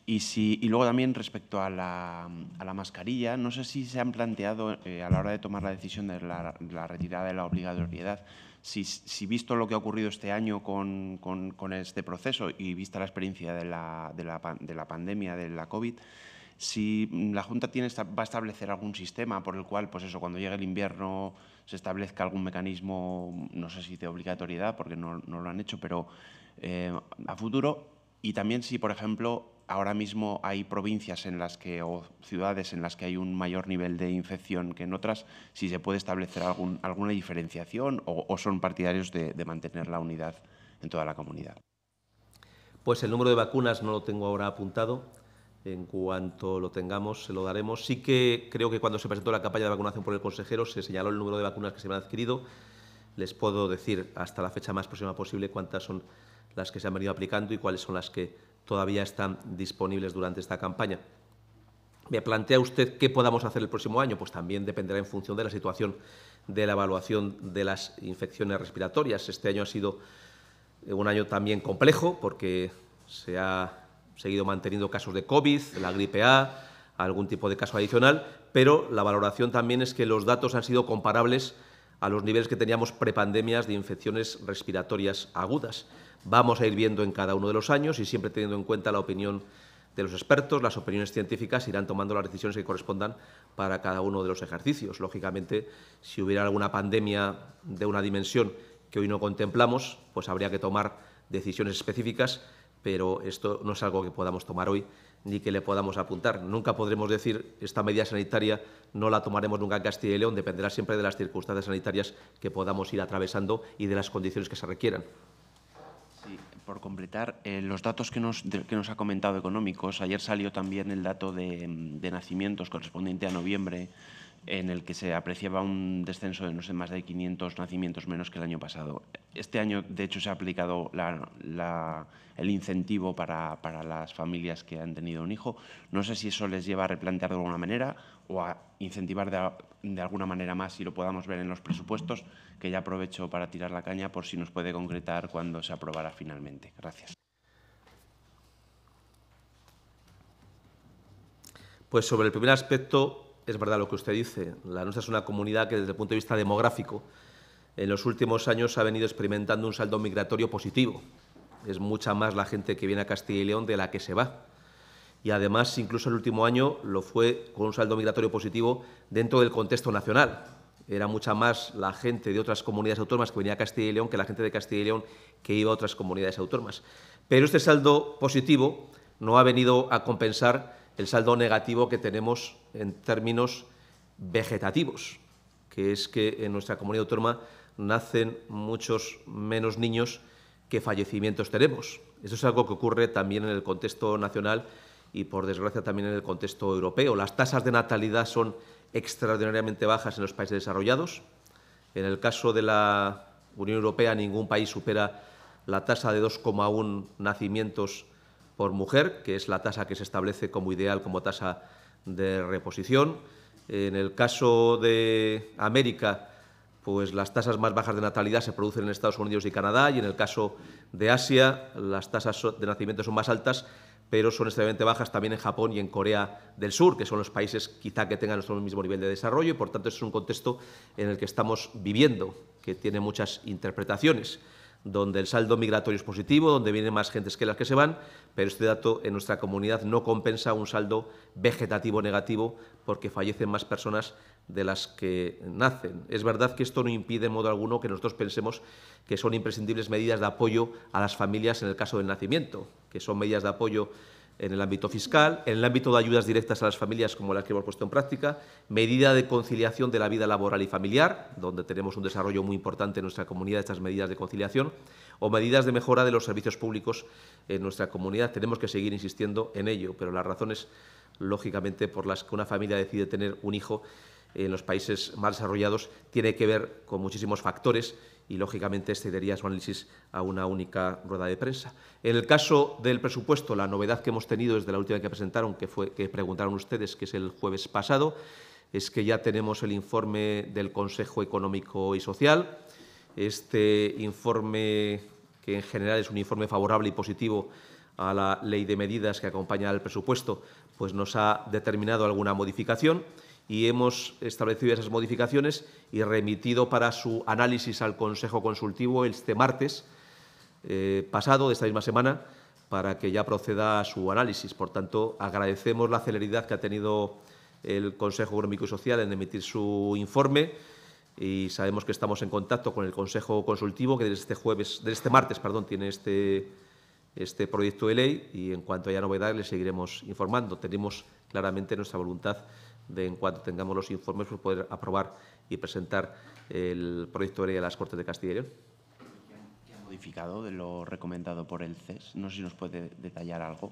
Y, si, y luego también respecto a la, a la mascarilla, no sé si se han planteado eh, a la hora de tomar la decisión de la, la retirada de la obligatoriedad si, visto lo que ha ocurrido este año con, este proceso y vista la experiencia de la, de la pandemia, de la COVID, si la Junta tiene, va a establecer algún sistema por el cual, pues eso, cuando llegue el invierno se establezca algún mecanismo, no sé si de obligatoriedad, porque no, lo han hecho, pero eh, a futuro. Y también si, por ejemplo, ahora mismo hay provincias en las que, o ciudades en las que hay un mayor nivel de infección que en otras, si se puede establecer algún, alguna diferenciación o, son partidarios de, mantener la unidad en toda la comunidad. Pues el número de vacunas no lo tengo ahora apuntado. En cuanto lo tengamos, se lo daremos. Sí que creo que cuando se presentó la campaña de vacunación por el consejero se señaló el número de vacunas que se han adquirido. Les puedo decir hasta la fecha más próxima posible cuántas son las que se han venido aplicando y cuáles son las que todavía están disponibles durante esta campaña. Me plantea usted qué podamos hacer el próximo año, pues también dependerá en función de la situación de la evaluación de las infecciones respiratorias. Este año ha sido eh, un año también complejo porque se ha seguido manteniendo casos de COVID, la gripe A, algún tipo de caso adicional, pero la valoración también es que los datos han sido comparables a los niveles que teníamos prepandemias de infecciones respiratorias agudas. Vamos a ir viendo en cada uno de los años y siempre teniendo en cuenta la opinión de los expertos, las opiniones científicas irán tomando las decisiones que correspondan para cada uno de los ejercicios. Lógicamente, si hubiera alguna pandemia de una dimensión que hoy no contemplamos, pues habría que tomar decisiones específicas, pero esto no es algo que podamos tomar hoy, ni que le podamos apuntar. Nunca podremos decir esta medida sanitaria no la tomaremos nunca en Castilla y León, dependerá siempre de las circunstancias sanitarias que podamos ir atravesando y de las condiciones que se requieran. Sí, por completar, eh, los datos que nos, que nos, ha comentado económicos, ayer salió también el dato de, mm, de nacimientos correspondiente a noviembre en el que se apreciaba un descenso de no sé, más de 500 nacimientos menos que el año pasado. Este año, de hecho, se ha aplicado el incentivo para, las familias que han tenido un hijo. No sé si eso les lleva a replantear de alguna manera o a incentivar de, alguna manera más, si lo podamos ver en los presupuestos, que ya aprovecho para tirar la caña por si nos puede concretar cuando se aprobará finalmente. Gracias. Pues sobre el primer aspecto, es verdad lo que usted dice. La nuestra es una comunidad que desde el punto de vista demográfico en los últimos años ha venido experimentando un saldo migratorio positivo. Es mucha más la gente que viene a Castilla y León de la que se va. Y además, incluso el último año lo fue con un saldo migratorio positivo dentro del contexto nacional. Era mucha más la gente de otras comunidades autónomas que venía a Castilla y León que la gente de Castilla y León que iba a otras comunidades autónomas. Pero este saldo positivo no ha venido a compensar el saldo negativo que tenemos en términos vegetativos, que es que en nuestra comunidad autónoma nacen muchos menos niños que fallecimientos tenemos. Eso es algo que ocurre también en el contexto nacional y, por desgracia, también en el contexto europeo. Las tasas de natalidad son extraordinariamente bajas en los países desarrollados. En el caso de la Unión Europea, ningún país supera la tasa de 2,1 nacimientos por mujer, que es la tasa que se establece como ideal, como tasa de reposición. En el caso de América, pues las tasas más bajas de natalidad se producen en Estados Unidos y Canadá y en el caso de Asia las tasas de nacimiento son más altas, pero son extremadamente bajas también en Japón y en Corea del Sur, que son los países quizá que tengan el mismo nivel de desarrollo y por tanto es un contexto en el que estamos viviendo, que tiene muchas interpretaciones donde el saldo migratorio es positivo, donde vienen más gentes que las que se van, pero este dato en nuestra comunidad no compensa un saldo vegetativo negativo porque fallecen más personas de las que nacen. Es verdad que esto no impide en modo alguno que nosotros pensemos que son imprescindibles medidas de apoyo a las familias en el caso del nacimiento, que son medidas de apoyo en el ámbito fiscal, en el ámbito de ayudas directas a las familias como las que hemos puesto en práctica, medida de conciliación de la vida laboral y familiar, donde tenemos un desarrollo muy importante en nuestra comunidad estas medidas de conciliación, o medidas de mejora de los servicios públicos en nuestra comunidad. Tenemos que seguir insistiendo en ello, pero las razones, lógicamente, por las que una familia decide tener un hijo en los países más desarrollados tiene que ver con muchísimos factores y, lógicamente, excedería su análisis a una única rueda de prensa. En el caso del presupuesto, la novedad que hemos tenido desde la última que presentaron, que, fue, que preguntaron ustedes, que es el jueves pasado, es que ya tenemos el informe del Consejo Económico y Social. Este informe, que en general es un informe favorable y positivo a la ley de medidas que acompaña al presupuesto, pues nos ha determinado alguna modificación y hemos establecido esas modificaciones y remitido para su análisis al Consejo Consultivo este martes eh, pasado de esta misma semana para que ya proceda a su análisis. Por tanto, agradecemos la celeridad que ha tenido el Consejo Económico y Social en emitir su informe y sabemos que estamos en contacto con el Consejo Consultivo que desde este jueves, este martes, perdón, tiene este este proyecto de ley y en cuanto haya novedades le seguiremos informando. Tenemos claramente nuestra voluntad de en cuanto tengamos los informes, pues poder aprobar y presentar el proyecto de ley a las Cortes de Castilla y León. ¿Qué ha modificado de lo recomendado por el CES? No sé si nos puede detallar algo.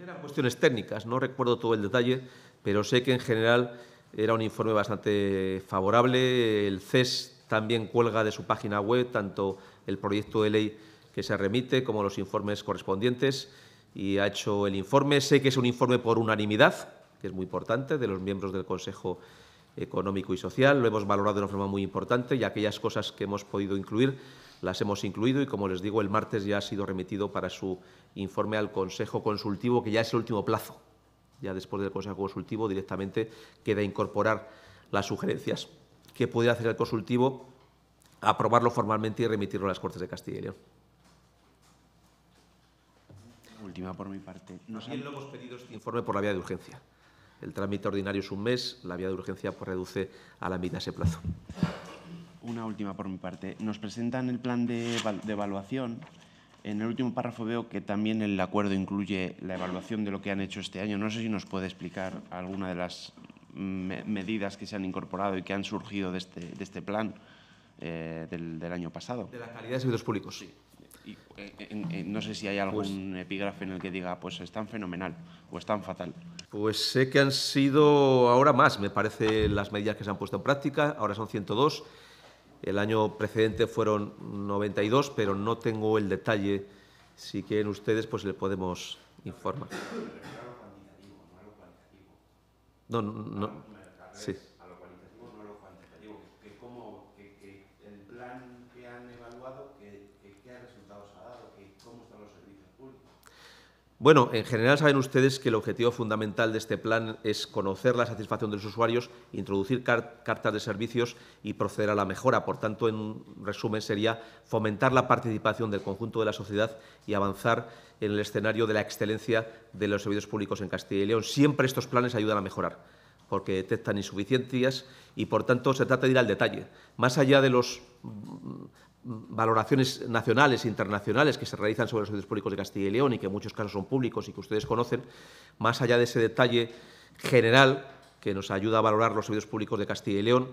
Eran cuestiones técnicas, no recuerdo todo el detalle, pero sé que en general era un informe bastante favorable. El CES también cuelga de su página web tanto el proyecto de ley que se remite como los informes correspondientes y ha hecho el informe. Sé que es un informe por unanimidad, que es muy importante, de los miembros del Consejo Económico y Social. Lo hemos valorado de una forma muy importante y aquellas cosas que hemos podido incluir las hemos incluido y, como les digo, el martes ya ha sido remitido para su informe al Consejo Consultivo, que ya es el último plazo. Ya después del Consejo Consultivo directamente queda incorporar las sugerencias que puede hacer el consultivo, aprobarlo formalmente y remitirlo a las Cortes de Castilla y León. Última por mi parte. También lo hemos pedido este informe por la vía de urgencia. El trámite ordinario es un mes, la vía de urgencia pues, reduce a la mitad ese plazo. Una última por mi parte. Nos presentan el plan de, evaluación. En el último párrafo veo que también el acuerdo incluye la evaluación de lo que han hecho este año. No sé si nos puede explicar alguna de las medidas que se han incorporado y que han surgido de este, de este plan eh, del, del, año pasado. De la calidad de servicios públicos. Sí. Eh, no sé si hay algún pues- epígrafe en el que diga, pues tan fenomenal o es tan fatal. Pues sé que han sido ahora más, me parece, las medidas que se han puesto en práctica. Ahora son 102. El año precedente fueron 92, pero no tengo el detalle. Si quieren ustedes, pues le podemos informar. no, no. Sí. Bueno, en general saben ustedes que el objetivo fundamental de este plan es conocer la satisfacción de los usuarios, introducir cartas de servicios y proceder a la mejora. Por tanto, en resumen, sería fomentar la participación del conjunto de la sociedad y avanzar en el escenario de la excelencia de los servicios públicos en Castilla y León. Siempre estos planes ayudan a mejorar porque detectan insuficiencias y, por tanto, se trata de ir al detalle, más allá de los valoraciones nacionales e internacionales que se realizan sobre los servicios públicos de Castilla y León y que en muchos casos son públicos y que ustedes conocen, más allá de ese detalle general que nos ayuda a valorar los servicios públicos de Castilla y León,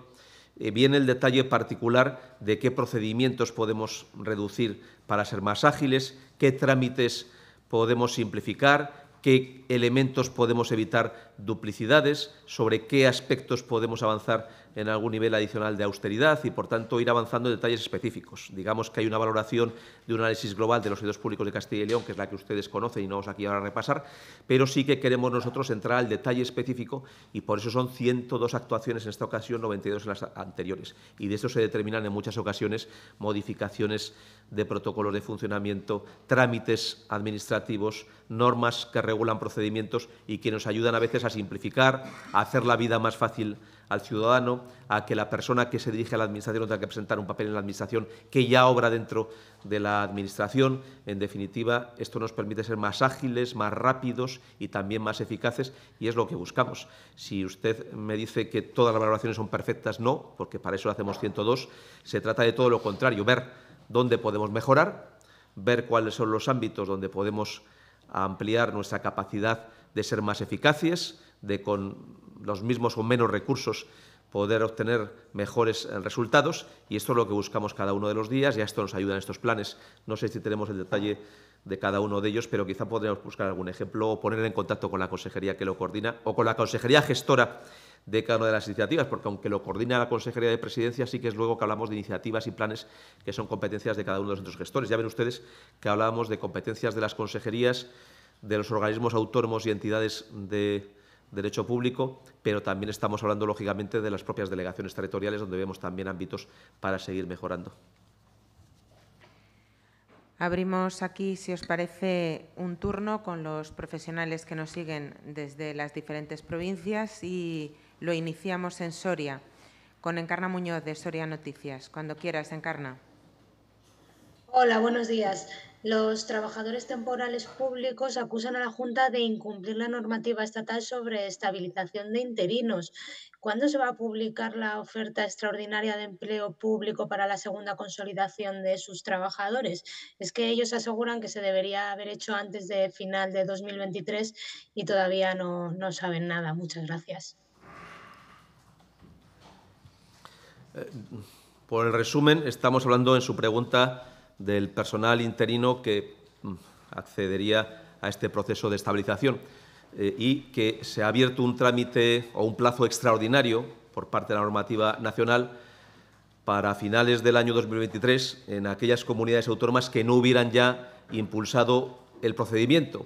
eh, viene el detalle particular de qué procedimientos podemos reducir para ser más ágiles, qué trámites podemos simplificar, qué elementos podemos evitar duplicidades, sobre qué aspectos podemos avanzar en algún nivel adicional de austeridad y, por tanto, ir avanzando en detalles específicos. Digamos que hay una valoración de un análisis global de los servicios públicos de Castilla y León, que es la que ustedes conocen y no os aquí ahora a repasar, pero sí que queremos nosotros entrar al detalle específico y por eso son 102 actuaciones en esta ocasión, 92 en las anteriores. Y de esto se determinan en muchas ocasiones modificaciones de protocolos de funcionamiento, trámites administrativos, normas que regulan procedimientos y que nos ayudan a veces a simplificar, a hacer la vida más fácil al ciudadano, a que la persona que se dirige a la Administración no tenga que presentar un papel en la Administración que ya obra dentro de la Administración. En definitiva, esto nos permite ser más ágiles, más rápidos y también más eficaces y es lo que buscamos. Si usted me dice que todas las valoraciones son perfectas, no, porque para eso lo hacemos 102. Se trata de todo lo contrario, ver dónde podemos mejorar, ver cuáles son los ámbitos donde podemos ampliar nuestra capacidad de ser más eficaces, de con los mismos o menos recursos poder obtener mejores eh, resultados y esto es lo que buscamos cada uno de los días y esto nos ayuda en estos planes. No sé si tenemos el detalle de cada uno de ellos, pero quizá podríamos buscar algún ejemplo o poner en contacto con la consejería que lo coordina o con la consejería gestora de cada una de las iniciativas, porque aunque lo coordina la Consejería de Presidencia, sí que es luego que hablamos de iniciativas y planes que son competencias de cada uno de nuestros gestores. Ya ven ustedes que hablábamos de competencias de las consejerías de los organismos autónomos y entidades de derecho público, pero también estamos hablando, lógicamente, de las propias delegaciones territoriales, donde vemos también ámbitos para seguir mejorando. Abrimos aquí, si os parece, un turno con los profesionales que nos siguen desde las diferentes provincias y lo iniciamos en Soria, con Encarna Muñoz de Soria Noticias. Cuando quieras, Encarna. Hola, buenos días. Los trabajadores temporales públicos acusan a la Junta de incumplir la normativa estatal sobre estabilización de interinos. ¿Cuándo se va a publicar la oferta extraordinaria de empleo público para la segunda consolidación de sus trabajadores? Es que ellos aseguran que se debería haber hecho antes de final de 2023 y todavía no, saben nada. Muchas gracias. Eh, por el resumen, estamos hablando en su pregunta del personal interino que mm, accedería a este proceso de estabilización eh, y que se ha abierto un trámite o un plazo extraordinario por parte de la normativa nacional para finales del año 2023 en aquellas comunidades autónomas que no hubieran ya impulsado el procedimiento.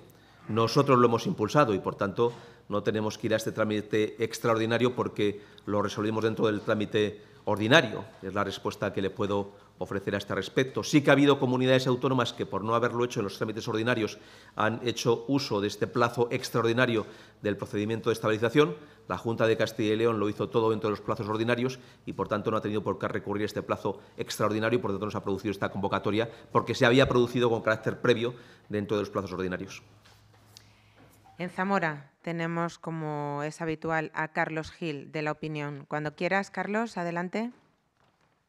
Nosotros lo hemos impulsado y, por tanto, no tenemos que ir a este trámite extraordinario porque lo resolvimos dentro del trámite ordinario. Es la respuesta que le puedo ofrecer a este respecto. Sí que ha habido comunidades autónomas que, por no haberlo hecho en los trámites ordinarios, han hecho uso de este plazo extraordinario del procedimiento de estabilización. La Junta de Castilla y León lo hizo todo dentro de los plazos ordinarios y, por tanto, no ha tenido por qué recurrir a este plazo extraordinario y, por tanto, no se ha producido esta convocatoria porque se había producido con carácter previo dentro de los plazos ordinarios. En Zamora tenemos, como es habitual, a Carlos Gil, de La Opinión. Cuando quieras, Carlos, adelante.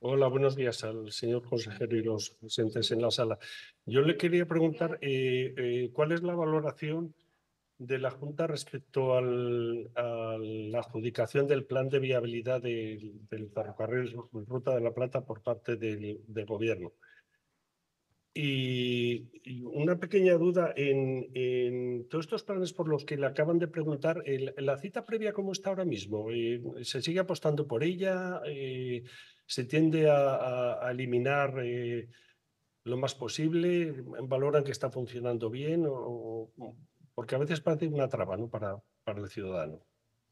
Hola, buenos días al señor consejero y los presentes en la sala. Yo le quería preguntar eh, eh, cuál es la valoración de la Junta respecto a la adjudicación del plan de viabilidad del ferrocarril Ruta de la Plata por parte del, Gobierno. Y, una pequeña duda en, todos estos planes por los que le acaban de preguntar, ¿la cita previa cómo está ahora mismo? Eh, ¿Se sigue apostando por ella? se tiende a, eliminar eh, lo más posible, valoran que está funcionando bien, o, porque a veces parece una traba para, el ciudadano.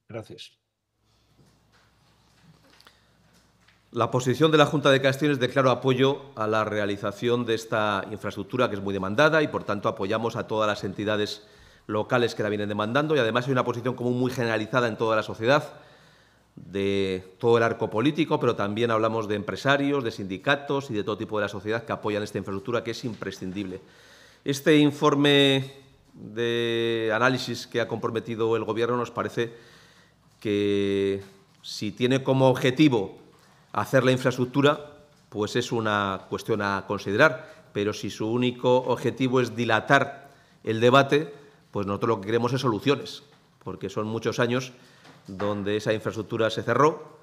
Gracias. La posición de la Junta de Castilla es de claro apoyo a la realización de esta infraestructura que es muy demandada y, por tanto, apoyamos a todas las entidades locales que la vienen demandando y, además, hay una posición común muy generalizada en toda la sociedad de todo el arco político, pero también hablamos de empresarios, de sindicatos y de todo tipo de la sociedad que apoyan esta infraestructura que es imprescindible. Este informe de análisis que ha comprometido el Gobierno nos parece que si tiene como objetivo hacer la infraestructura, pues es una cuestión a considerar, pero si su único objetivo es dilatar el debate, pues nosotros lo que queremos es soluciones, porque son muchos años donde esa infraestructura se cerró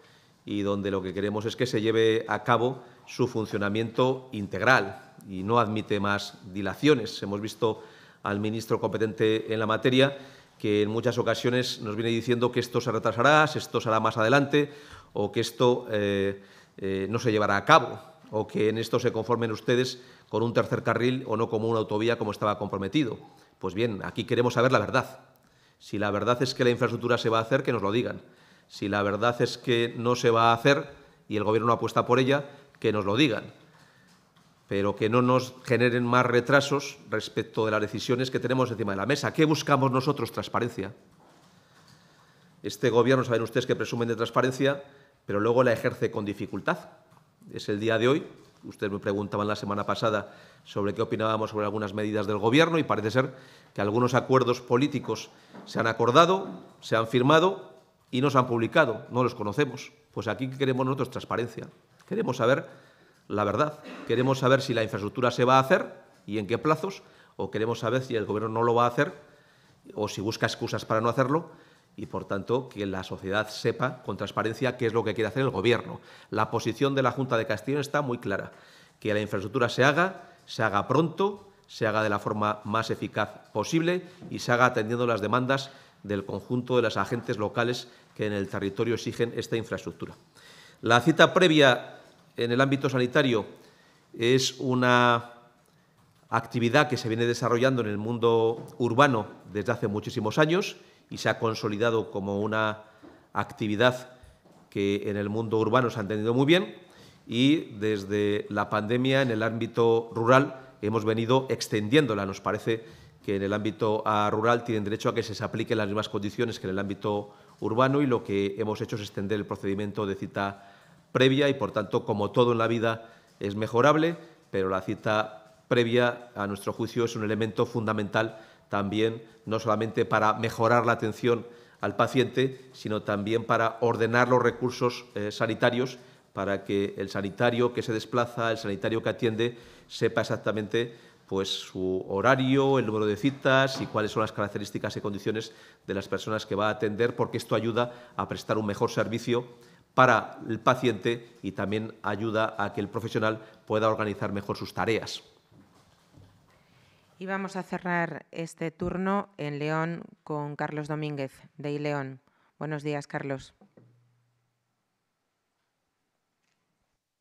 y donde lo que queremos es que se lleve a cabo su funcionamiento integral y no admite más dilaciones. Hemos visto al ministro competente en la materia que en muchas ocasiones nos viene diciendo que esto se retrasará, esto hará más adelante o que esto eh, eh, no se llevará a cabo o que en esto se conformen ustedes con un tercer carril o no como una autovía como estaba comprometido. Pues bien, aquí queremos saber la verdad. Si la verdad es que la infraestructura se va a hacer, que nos lo digan. Si la verdad es que no se va a hacer y el Gobierno apuesta por ella, que nos lo digan. Pero que no nos generen más retrasos respecto de las decisiones que tenemos encima de la mesa. ¿Qué buscamos nosotros? Transparencia. Este Gobierno, saben ustedes que presumen de transparencia, pero luego la ejerce con dificultad. Es el día de hoy, ustedes me preguntaban la semana pasada sobre qué opinábamos sobre algunas medidas del Gobierno y parece ser que algunos acuerdos políticos se han acordado, se han firmado y no se han publicado, no los conocemos. Pues aquí queremos nosotros transparencia, queremos saber la verdad, queremos saber si la infraestructura se va a hacer y en qué plazos, o queremos saber si el Gobierno no lo va a hacer o si busca excusas para no hacerlo y por tanto que la sociedad sepa con transparencia qué es lo que quiere hacer el gobierno. La posición de la Junta de Castilla está muy clara, que la infraestructura se haga, se haga pronto, se haga de la forma más eficaz posible y se haga atendiendo las demandas del conjunto de las agentes locales que en el territorio exigen esta infraestructura. La cita previa en el ámbito sanitario es una actividad que se viene desarrollando en el mundo urbano desde hace muchísimos años y se ha consolidado como una actividad que en el mundo urbano se ha entendido muy bien y desde la pandemia en el ámbito rural hemos venido extendiéndola. Nos parece que en el ámbito ah, rural tienen derecho a que se les apliquen las mismas condiciones que en el ámbito urbano y lo que hemos hecho es extender el procedimiento de cita previa y, por tanto, como todo en la vida es mejorable, pero la cita previa, a nuestro juicio, es un elemento fundamental también no solamente para mejorar la atención al paciente, sino también para ordenar los recursos eh, sanitarios para que el sanitario que se desplaza, el sanitario que atiende, sepa exactamente pues, su horario, el número de citas y cuáles son las características y condiciones de las personas que va a atender, porque esto ayuda a prestar un mejor servicio para el paciente y también ayuda a que el profesional pueda organizar mejor sus tareas. Y vamos a cerrar este turno en León con Carlos Domínguez, de León. Buenos días, Carlos.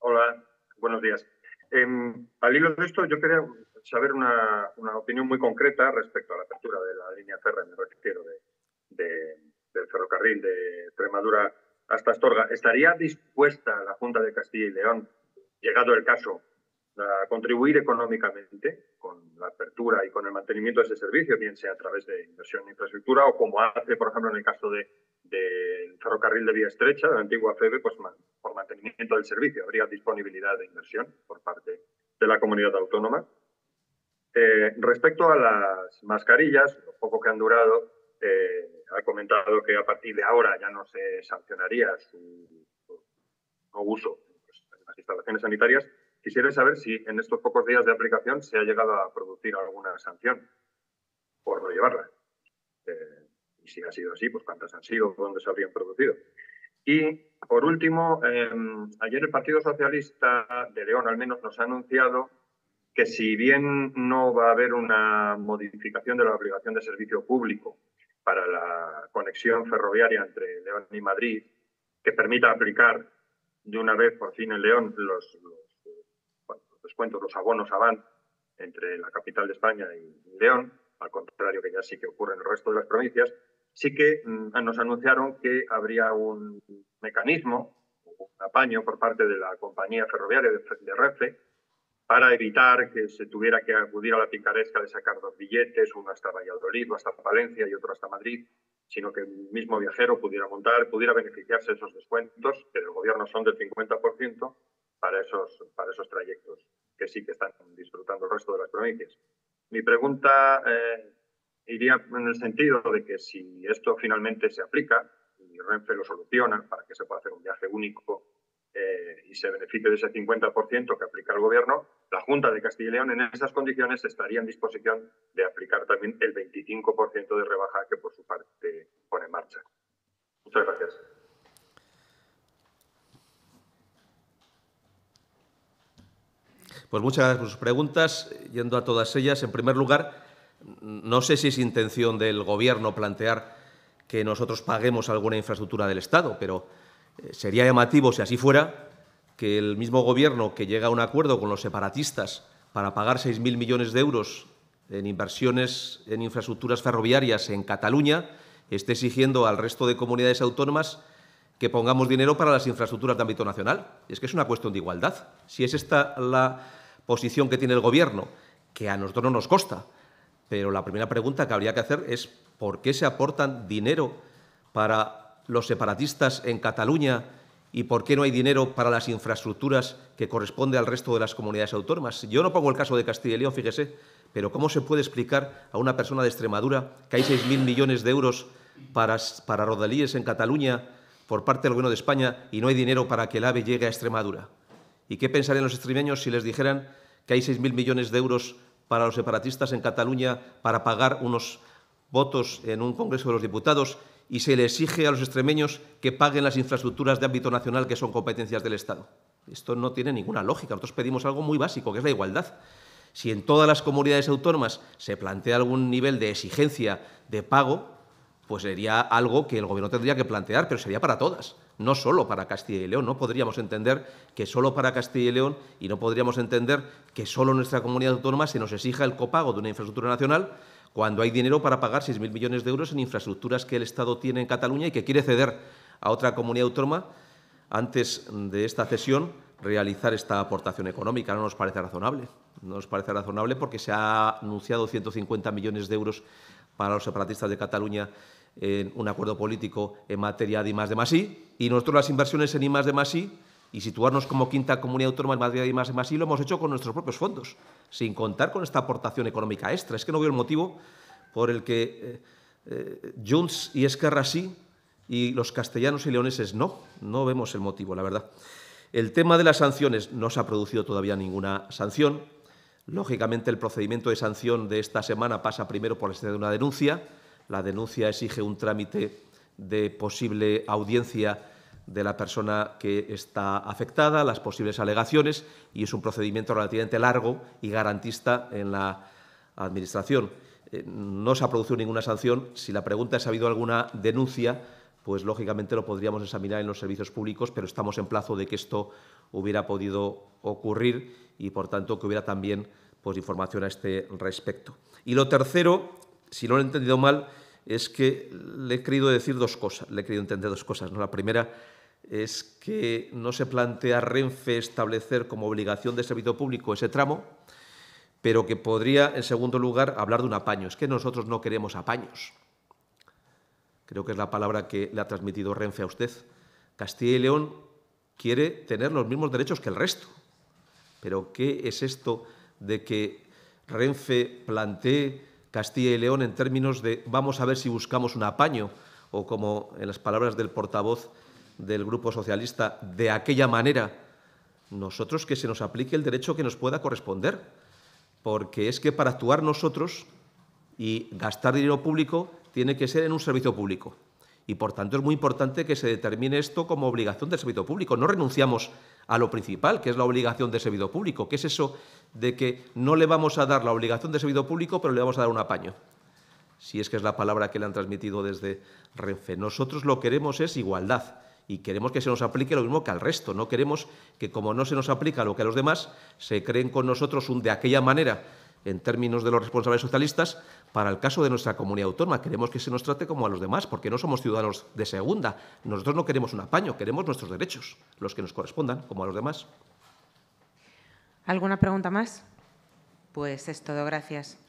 Hola, buenos días. Em, al hilo de esto, yo quería saber una, opinión muy concreta respecto a la apertura de la línea cerra en el de, del ferrocarril de Extremadura hasta Astorga. ¿Estaría dispuesta la Junta de Castilla y León, llegado el caso, a contribuir económicamente con la apertura y con el mantenimiento de ese servicio, bien sea a través de inversión en infraestructura o como hace, por ejemplo, en el caso del ferrocarril de vía estrecha, de la antigua FEBE, pues por mantenimiento del servicio. Habría disponibilidad de inversión por parte de la comunidad autónoma. Eh, respecto a las mascarillas, lo poco que han durado, eh, ha comentado que a partir de ahora ya no se sancionaría su, uso en las instalaciones sanitarias Quisiera saber si en estos pocos días de aplicación se ha llegado a producir alguna sanción por no llevarla. Eh, y si ha sido así, pues cuántas han sido, dónde se habrían producido. Y por último, em, ayer el Partido Socialista de León al menos nos ha anunciado que si bien no va a haber una modificación de la obligación de servicio público para la conexión ferroviaria entre León y Madrid, que permita aplicar de una vez por fin en León los descuentos, los abonos van entre la capital de España y León, al contrario que ya sí que ocurre en el resto de las provincias, sí que mm, nos anunciaron que habría un mecanismo, un apaño por parte de la compañía ferroviaria de Renfe para evitar que se tuviera que acudir a la picaresca de sacar dos billetes, uno hasta Valladolid, o hasta Valencia y otro hasta Madrid, sino que el mismo viajero pudiera montar, pudiera beneficiarse de esos descuentos, que del gobierno son del 50%, para esos, para esos trayectos que sí que están disfrutando el resto de las provincias. Mi pregunta eh, iría en el sentido de que si esto finalmente se aplica y Renfe lo soluciona para que se pueda hacer un viaje único eh, y se beneficie de ese 50% que aplica el Gobierno, la Junta de Castilla y León en esas condiciones estaría en disposición de aplicar también el 25% de rebaja que por su parte pone en marcha. Muchas gracias. Pues muchas por sus preguntas, yendo a todas ellas. En primer lugar, no sé si es intención del Gobierno plantear que nosotros paguemos alguna infraestructura del Estado, pero eh, sería llamativo, si así fuera, que el mismo Gobierno que llega a un acuerdo con los separatistas para pagar 6.000 millones de euros en inversiones en infraestructuras ferroviarias en Cataluña esté exigiendo al resto de comunidades autónomas que pongamos dinero para las infraestructuras de ámbito nacional. Es que es una cuestión de igualdad. Si es esta la posición que tiene el Gobierno, que a nosotros no nos costa, pero la primera pregunta que habría que hacer es por qué se aportan dinero para los separatistas en Cataluña y por qué no hay dinero para las infraestructuras que corresponde al resto de las comunidades autónomas. Yo no pongo el caso de Castilla y León, fíjese, pero ¿cómo se puede explicar a una persona de Extremadura que hay 6.000 millones de euros para, para rodalíes en Cataluña por parte del Gobierno de España y no hay dinero para que el AVE llegue a Extremadura. ¿Y qué pensarían los extremeños si les dijeran que hay 6.000 millones de euros para los separatistas en Cataluña para pagar unos votos en un Congreso de los Diputados y se le exige a los extremeños que paguen las infraestructuras de ámbito nacional que son competencias del Estado? Esto no tiene ninguna lógica. Nosotros pedimos algo muy básico, que es la igualdad. Si en todas las comunidades autónomas se plantea algún nivel de exigencia de pago, pues sería algo que el gobierno tendría que plantear, pero sería para todas, no solo para Castilla y León. No podríamos entender que solo para Castilla y León y no podríamos entender que solo nuestra comunidad autónoma se nos exija el copago de una infraestructura nacional cuando hay dinero para pagar 6.000 millones de euros en infraestructuras que el Estado tiene en Cataluña y que quiere ceder a otra comunidad autónoma antes de esta cesión realizar esta aportación económica. No nos parece razonable. No nos parece razonable porque se ha anunciado 150 millones de euros para los separatistas de Cataluña en un acuerdo político en materia de I, de Masí, y nosotros las inversiones en I, de Masí, y situarnos como quinta comunidad autónoma en materia de I, de lo hemos hecho con nuestros propios fondos, sin contar con esta aportación económica extra. Es que no veo el motivo por el que eh, eh, Junts y Esquerra sí y los castellanos y leoneses no. No vemos el motivo, la verdad. El tema de las sanciones no se ha producido todavía ninguna sanción. Lógicamente, el procedimiento de sanción de esta semana pasa primero por la existencia de una denuncia. La denuncia exige un trámite de posible audiencia de la persona que está afectada, las posibles alegaciones, y es un procedimiento relativamente largo y garantista en la Administración. Eh, no se ha producido ninguna sanción. Si la pregunta es ha habido alguna denuncia, pues lógicamente lo podríamos examinar en los servicios públicos, pero estamos en plazo de que esto hubiera podido ocurrir y por tanto que hubiera también pues, información a este respecto. Y lo tercero, si no lo he entendido mal, es que le he querido decir dos cosas, le he querido entender dos cosas. ¿no? La primera es que no se plantea Renfe establecer como obligación de servicio público ese tramo, pero que podría, en segundo lugar, hablar de un apaño. Es que nosotros no queremos apaños. Creo que es la palabra que le ha transmitido Renfe a usted. Castilla y León quiere tener los mismos derechos que el resto. Pero ¿qué es esto de que Renfe plantee Castilla y León en términos de vamos a ver si buscamos un apaño? O como en las palabras del portavoz del Grupo Socialista, de aquella manera, nosotros que se nos aplique el derecho que nos pueda corresponder. Porque es que para actuar nosotros y gastar dinero público tiene que ser en un servicio público. Y por tanto es muy importante que se determine esto como obligación del servicio público. No renunciamos a lo principal, que es la obligación del servicio público, que es eso de que no le vamos a dar la obligación del servicio público, pero le vamos a dar un apaño. Si es que es la palabra que le han transmitido desde Renfe. Nosotros lo queremos es igualdad y queremos que se nos aplique lo mismo que al resto. No queremos que como no se nos aplica lo que a los demás, se creen con nosotros un de aquella manera en términos de los responsables socialistas, para el caso de nuestra comunidad autónoma. Queremos que se nos trate como a los demás, porque no somos ciudadanos de segunda. Nosotros no queremos un apaño, queremos nuestros derechos, los que nos correspondan, como a los demás. ¿Alguna pregunta más? Pues es todo, gracias.